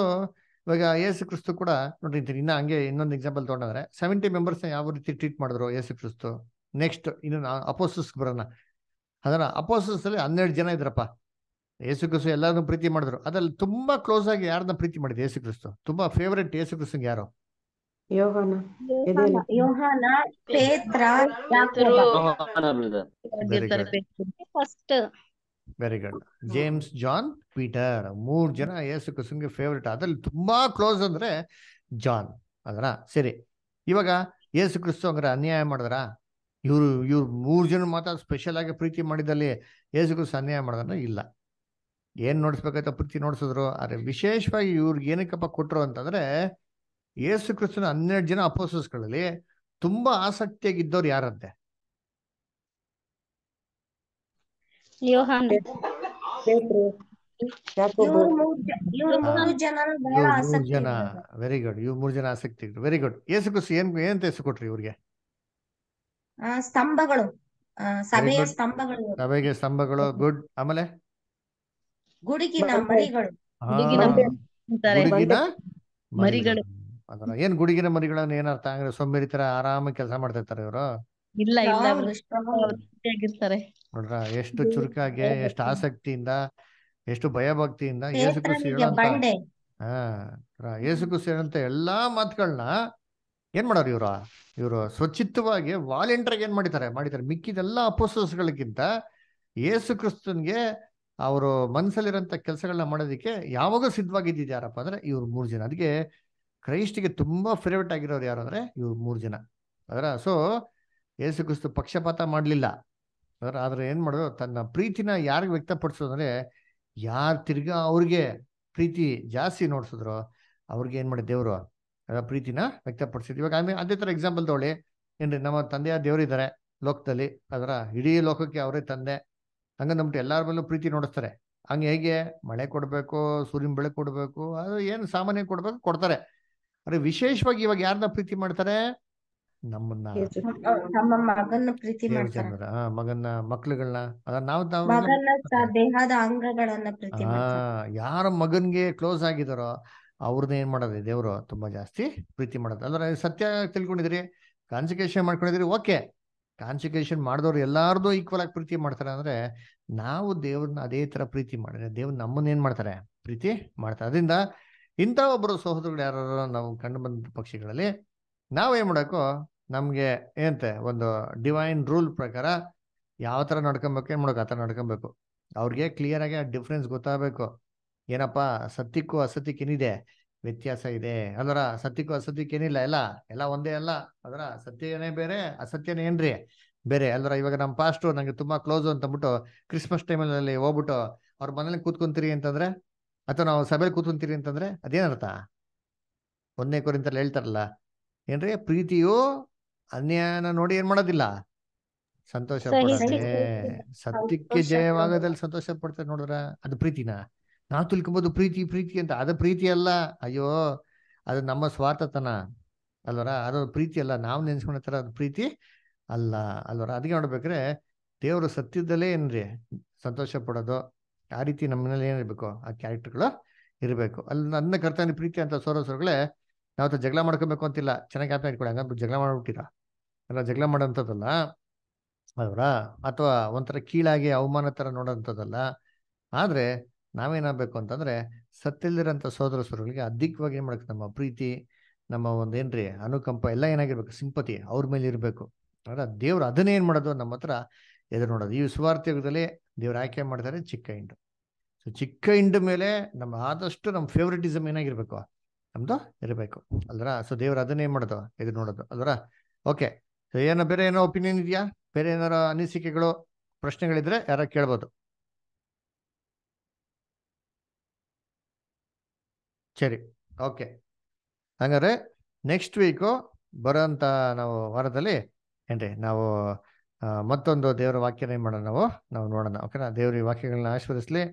ಇವಾಗ ಯೇಸು ಕ್ರಿಸ್ತು ಕೂಡ ನೋಡಿ ಇನ್ನ ಹಂಗೆ ಇನ್ನೊಂದು ಎಕ್ಸಾಂಪಲ್ ತೊಗೊಂಡ್ರೆ ಸೆವೆಂಟಿ ಮೆಂಬರ್ಸ್ನ ಯಾವ ರೀತಿ ಟ್ರೀಟ್ ಮಾಡಿದ್ರು ಯೇಸು ಕ್ರಿಸ್ತು ನೆಕ್ಸ್ಟ್ ಇನ್ನು ಅಪೋಸಸ್ ಬರೋಣ ಅದರ ಅಲ್ಲಿ ಹನ್ನೆರಡು ಜನ ಇದ್ರಪ್ಪ ಯೇಸು ಕ್ರಿಸ್ತು ಎಲ್ಲರನ್ನೂ ಪ್ರೀತಿ ಮಾಡಿದ್ರು ಅದ್ರಲ್ಲಿ ತುಂಬಾ ಕ್ಲೋಸ್ ಆಗಿ ಯಾರನ್ನ ಪ್ರೀತಿ ಮಾಡಿದ್ರು ಯೇಸು ಕ್ರಿಸ್ತು ತುಂಬಾ ಫೇವ್ರೆಟ್ ಯೇಸು ಕ್ರಿಸ್ತಂಗೆ ಯಾರು ಯೋಹಾನ ಪೇತ್ರ very good James John Peter ಮೂರ್ ಜನ ಯೇಸು ಕ್ರಿಸು ಫೇವ್ರೇಟ್ ಅದ್ರಲ್ಲಿ ತುಂಬಾ ಕ್ಲೋಸ್ ಅಂದ್ರೆ ಜಾನ್ ಅದರ ಸರಿ ಇವಾಗ ಯೇಸು ಕ್ರಿಸ್ತು ಅಂದ್ರೆ ಅನ್ಯಾಯ ಮಾಡಿದ್ರ ಇವ್ರು ಇವ್ರು ಮೂರ್ ಜನ ಮಾತ್ರ ಸ್ಪೆಷಲ್ ಆಗಿ ಪ್ರೀತಿ ಮಾಡಿದಲ್ಲಿ ಯೇಸು ಕ್ರಿಸ್ತು ಅನ್ಯಾಯ ಮಾಡಿದ್ರೆ ಇಲ್ಲ ಏನ್ ನೋಡಿಸ್ಬೇಕಾಯ್ತ ಪ್ರೀತಿ ನೋಡ್ಸಿದ್ರು ಆದ್ರೆ ವಿಶೇಷವಾಗಿ ಇವ್ರಿಗೆ ಏನಕ್ಕಪ್ಪ ಕೊಟ್ರು ಅಂತಂದ್ರೆ ಯೇಸು ಕ್ರಿಸ್ತನ ಹನ್ನೆರಡು ಜನ ಅಪೋಸಸ್ಗಳಲ್ಲಿ ತುಂಬಾ ಆಸಕ್ತಿಯಾಗಿದ್ದವ್ರು ಯಾರಂತೆ ಜನ ವೆರಿ ಗುಡ್ ಇವ್ ಮೂರ್ ಜನ ಆಸಕ್ತಿ ವೆರಿ ಗುಡ್ ಯೇಸು ಕ್ರಿಸ್ತ ಏನ್ ಏನ್ ಹೆಸರು ಕೊಟ್ರಿ ಇವ್ರಿಗೆ ಸ್ತಂಭಗಳು ಸಭೆಯ ಸ್ತಂಭಗಳು ಸಭೆಗೆ ಸ್ತಂಭಗಳು ಗುಡ್ ಆಮೇಲೆ ಗುಡುಗಿನ ಮರಿಗಳು ಮರಿಗಳು ಅದನ್ನ ಏನ್ ಗುಡಿಗಿನ ಮರಿಗಳನ್ನ ಏನರ್ಥ ಅಂದ್ರೆ ಸೊಂಬೇರಿ ತರ ಆರಾಮ ಕೆಲಸ ಮಾಡ್ತಾ ಇರ್ತಾರೆ ಇವರು ಇಲ್ಲ ಇಲ್ಲ ನೋಡ್ರ ಎಷ್ಟು ಚುರುಕಾಗಿ ಎಷ್ಟು ಆಸಕ್ತಿಯಿಂದ ಎಷ್ಟು ಭಯಭಕ್ತಿಯಿಂದ ಯೇಸು ಕೃಷಿ ಹಾ ಯೇಸು ಖುಷಿ ಹೇಳಂತ ಎಲ್ಲಾ ಮಾತುಗಳನ್ನ ಏನ್ ಮಾಡೋರು ಇವ್ರು ಇವರು ಸ್ವಚ್ಛಿತ್ತವಾಗಿ ವಾಲೆಂಟರ್ ಏನ್ ಮಾಡಿದ್ದಾರೆ ಮಾಡಿದ್ದಾರೆ ಮಿಕ್ಕಿದೆಲ್ಲ ಅಪೋಸಸ್ಗಳಿಗಿಂತ ಏಸು ಕ್ರಿಸ್ತನ್ಗೆ ಅವರು ಮನಸ್ಸಲ್ಲಿರೋಂಥ ಕೆಲಸಗಳನ್ನ ಮಾಡೋದಕ್ಕೆ ಯಾವಾಗ ಸಿದ್ಧವಾಗಿದ್ದಾರಪ್ಪ ಅಂದ್ರೆ ಇವ್ರು ಮೂರು ಜನ ಅದಕ್ಕೆ ಕ್ರೈಸ್ಟ್ಗೆ ತುಂಬ ಫೇವ್ರೇಟ್ ಆಗಿರೋರು ಯಾರು ಅಂದರೆ ಇವ್ರು ಮೂರು ಜನ ಅದರ ಸೊ ಯೇಸು ಕ್ರಿಸ್ತು ಪಕ್ಷಪಾತ ಮಾಡಲಿಲ್ಲ ಅದರ ಆದರೆ ಏನು ಮಾಡೋದು ತನ್ನ ಪ್ರೀತಿನ ಯಾರಿಗೆ ವ್ಯಕ್ತಪಡಿಸೋದಂದ್ರೆ ಯಾರು ತಿರ್ಗಾ ಅವ್ರಿಗೆ ಪ್ರೀತಿ ಜಾಸ್ತಿ ನೋಡ್ಸಿದ್ರು ಅವ್ರಿಗೆ ಏನು ಮಾಡಿ ದೇವರು ಪ್ರೀತಿನ ವ್ಯಕ್ತಪಡಿಸಿದ್ರು ಇವಾಗ ಆಮೇಲೆ ಅದೇ ಥರ ಎಕ್ಸಾಂಪಲ್ ತಗೊಳ್ಳಿ ಏನ್ರಿ ನಮ್ಮ ತಂದೆಯ ದೇವರಿದ್ದಾರೆ ಲೋಕದಲ್ಲಿ ಅದರ ಇಡೀ ಲೋಕಕ್ಕೆ ಅವರೇ ತಂದೆ ಹಂಗ ನಮ್ಬಿಟ್ಟು ಎಲ್ಲರ ಮೇಲೂ ಪ್ರೀತಿ ನೋಡಿಸ್ತಾರೆ ಹಂಗೆ ಹೇಗೆ ಮಳೆ ಕೊಡಬೇಕು ಸೂರ್ಯನ ಬೆಳೆ ಕೊಡಬೇಕು ಅದು ಏನು ಸಾಮಾನ್ಯ ಕೊಡಬೇಕು ಕೊಡ್ತಾರೆ ಅಂದ್ರೆ ವಿಶೇಷವಾಗಿ ಇವಾಗ ಯಾರನ್ನ ಪ್ರೀತಿ ಮಾಡ್ತಾರೆ ನಮ್ಮನ್ನ ಮಗನ್ನ ಮಕ್ಳುಗಳನ್ನ ನಾವು ದೇಹದ ಅಂಗಗಳನ್ನ ಯಾರ ಮಗನ್ಗೆ ಕ್ಲೋಸ್ ಆಗಿದಾರೋ ಅವ್ರನ್ನ ಏನ್ ಮಾಡೋದ್ರಿ ದೇವ್ರು ತುಂಬಾ ಜಾಸ್ತಿ ಪ್ರೀತಿ ಮಾಡೋದು ಅಂದ್ರೆ ಸತ್ಯ ತಿಳ್ಕೊಂಡಿದ್ರಿ ಕಾನ್ಸಿಕೇಶನ್ ಮಾಡ್ಕೊಂಡಿದ್ರಿ ಓಕೆ ಕಾನ್ಸಿಕೇಶನ್ ಮಾಡಿದವ್ರು ಎಲ್ಲಾರ್ದು ಈಕ್ವಲ್ ಆಗಿ ಪ್ರೀತಿ ಮಾಡ್ತಾರೆ ಅಂದ್ರೆ ನಾವು ದೇವ್ರನ್ನ ಅದೇ ತರ ಪ್ರೀತಿ ಮಾಡಿದ್ರೆ ದೇವ್ರ ನಮ್ಮನ್ನ ಏನ್ ಮಾಡ್ತಾರೆ ಪ್ರೀತಿ ಮಾಡ್ತಾರೆ ಅದರಿಂದ ಇಂಥ ಒಬ್ಬರು ಸಹೋದರಗಳು ಯಾರು ನಾವು ಕಂಡು ಬಂದ ಪಕ್ಷಿಗಳಲ್ಲಿ ನಾವೇನು ಮಾಡೋಕು ನಮಗೆ ಏನಂತೆ ಒಂದು ಡಿವೈನ್ ರೂಲ್ ಪ್ರಕಾರ ಯಾವ ಥರ ನಡ್ಕೊಬೇಕು ಏನು ಮಾಡೋಕೆ ಆ ಥರ ನಡ್ಕೊಬೇಕು ಅವ್ರಿಗೆ ಕ್ಲಿಯರ್ ಆಗಿ ಆ ಡಿಫ್ರೆನ್ಸ್ ಗೊತ್ತಾಗಬೇಕು ಏನಪ್ಪ ಸತ್ಯಕ್ಕೂ ಅಸತ್ಯಕ್ಕೆ ಏನಿದೆ ವ್ಯತ್ಯಾಸ ಇದೆ ಅಂದ್ರೆ ಸತ್ಯಕ್ಕೂ ಅಸತ್ಯಕ್ಕೆ ಏನಿಲ್ಲ ಎಲ್ಲ ಎಲ್ಲ ಒಂದೇ ಅಲ್ಲ ಅದರ ಸತ್ಯನೇ ಬೇರೆ ಅಸತ್ಯನೇ ಏನ್ರಿ ಬೇರೆ ಅಲ್ದ್ರ ಇವಾಗ ನಮ್ಮ ಪಾಸ್ಟು ನಂಗೆ ತುಂಬಾ ಕ್ಲೋಸ್ ಅಂತಂದ್ಬಿಟ್ಟು ಕ್ರಿಸ್ಮಸ್ ಟೈಮಲ್ಲಿ ಹೋಗ್ಬಿಟ್ಟು ಅವ್ರ ಮನೇಲಿ ಕೂತ್ಕೊಂತೀರಿ ಅಂತಂದ್ರೆ ಅಥವಾ ನಾವು ಸಭೆಯಲ್ಲಿ ಕೂತ್ಕೊಂತೀರಿ ಅಂತಂದರೆ ಅದೇನರ್ಥ ಒಂದನೇ ಕೊರಿಂತಲ್ಲಿ ಹೇಳ್ತಾರಲ್ಲ ಏನ್ರಿ ಪ್ರೀತಿಯು ಅನ್ಯಾಯನ ನೋಡಿ ಏನ್ ಮಾಡೋದಿಲ್ಲ ಸಂತೋಷ ಪಡೋದೇ ಸತ್ಯಕ್ಕೆ ಜಯವಾಗದಲ್ಲಿ ಸಂತೋಷ ಪಡ್ತಾರೆ ನೋಡಿದ್ರ ಅದು ಪ್ರೀತಿನ ನಾ ತಿಳ್ಕೊಬೋದು ಪ್ರೀತಿ ಪ್ರೀತಿ ಅಂತ ಅದು ಪ್ರೀತಿ ಅಲ್ಲ ಅಯ್ಯೋ ಅದು ನಮ್ಮ ಸ್ವಾರ್ಥತನ ಅಲ್ವರ ಅದು ಪ್ರೀತಿ ಅಲ್ಲ ನಾವು ನೆನೆಸ್ಕೊಂಡಿರ್ತಾರ ಅದು ಪ್ರೀತಿ ಅಲ್ಲ ಅಲ್ವರ ಅದಕ್ಕೆ ನೋಡ್ಬೇಕ್ರೆ ದೇವರು ಸತ್ಯದಲ್ಲೇ ಏನ್ರಿ ಸಂತೋಷ ಪಡೋದು ಆ ರೀತಿ ನಮ್ಮನೇಲಿ ಏನಿರಬೇಕು ಆ ಕ್ಯಾರೆಕ್ಟರ್ಗಳು ಇರಬೇಕು ಅಲ್ಲಿ ನನ್ನ ಕರ್ತಾನೆ ಪ್ರೀತಿ ಅಂತ ಸೋರೋಸರುಗಳೇ ನಾವು ತ ಜಗಳ ಮಾಡ್ಕೋಬೇಕು ಅಂತಿಲ್ಲ ಚೆನ್ನಾಗಿ ಆತ ಇಟ್ಕೊಳ್ಳಿ ಹಂಗಂದ್ರೆ ಜಗಳ ಮಾಡ್ಬಿಟ್ಟಿರ ಅಲ್ಲ ಜಗಳ ಮಾಡೋಂಥದ್ದಲ್ಲ ಅವರ ಅಥವಾ ಒಂಥರ ಕೀಳಾಗಿ ಅವಮಾನ ಥರ ನೋಡೋಂಥದ್ದಲ್ಲ ಆದರೆ ನಾವೇನಾಗಬೇಕು ಅಂತಂದರೆ ಸತ್ತಿಲ್ಲದಿರೋಂಥ ಸೋದರ ಸೋದರಗಳಿಗೆ ಅಧಿಕವಾಗಿ ಏನು ಮಾಡಬೇಕು ನಮ್ಮ ಪ್ರೀತಿ ನಮ್ಮ ರೀ ಅನುಕಂಪ ಎಲ್ಲ ಏನಾಗಿರ್ಬೇಕು ಸಿಂಪತಿ ಅವ್ರ ಮೇಲೆ ಇರಬೇಕು ಅಂದ್ರೆ ದೇವ್ರು ಅದನ್ನೇನು ಮಾಡೋದು ನಮ್ಮ ಹತ್ರ ಎದುರು ನೋಡೋದು ಈ ಸುವಾರ್ಥ ಯುಗದಲ್ಲಿ ದೇವ್ರು ಆಯ್ಕೆ ಮಾಡ್ತಾರೆ ಚಿಕ್ಕ ಹಿಂಡು ಸೊ ಚಿಕ್ಕ ಹಿಂಡು ಮೇಲೆ ನಮ್ಮ ಆದಷ್ಟು ನಮ್ಮ ಫೇವ್ರೆಟಿಸಮ್ ಏನಾಗಿರ್ಬೇಕು ನಮ್ಮದು ಇರಬೇಕು ಅಲ್ರ ಸೊ ದೇವ್ರು ಅದನ್ನೇ ಮಾಡೋದು ಎದುರು ನೋಡೋದು ಅಲ್ರ ಓಕೆ ಸೊ ಏನೋ ಬೇರೆ ಏನೋ ಒಪಿನಿಯನ್ ಇದೆಯಾ ಬೇರೆ ಏನಾರ ಅನಿಸಿಕೆಗಳು ಪ್ರಶ್ನೆಗಳಿದ್ರೆ ಯಾರ ಕೇಳ್ಬೋದು ಸರಿ ಓಕೆ ಹಾಗಾದ್ರೆ ನೆಕ್ಸ್ಟ್ ವೀಕು ಬರೋಂಥ ನಾವು ವಾರದಲ್ಲಿ ಏನ್ರಿ ನಾವು ಮತ್ತೊಂದು ದೇವರ ವಾಕ್ಯನೇ ಮಾಡೋಣ ನಾವು ನಾವು ನೋಡೋಣ ಓಕೆನಾ ದೇವ್ರ ಈ ವಾಕ್ಯಗಳನ್ನ ಆಶೀರ್ವದಿಸ್ಲಿ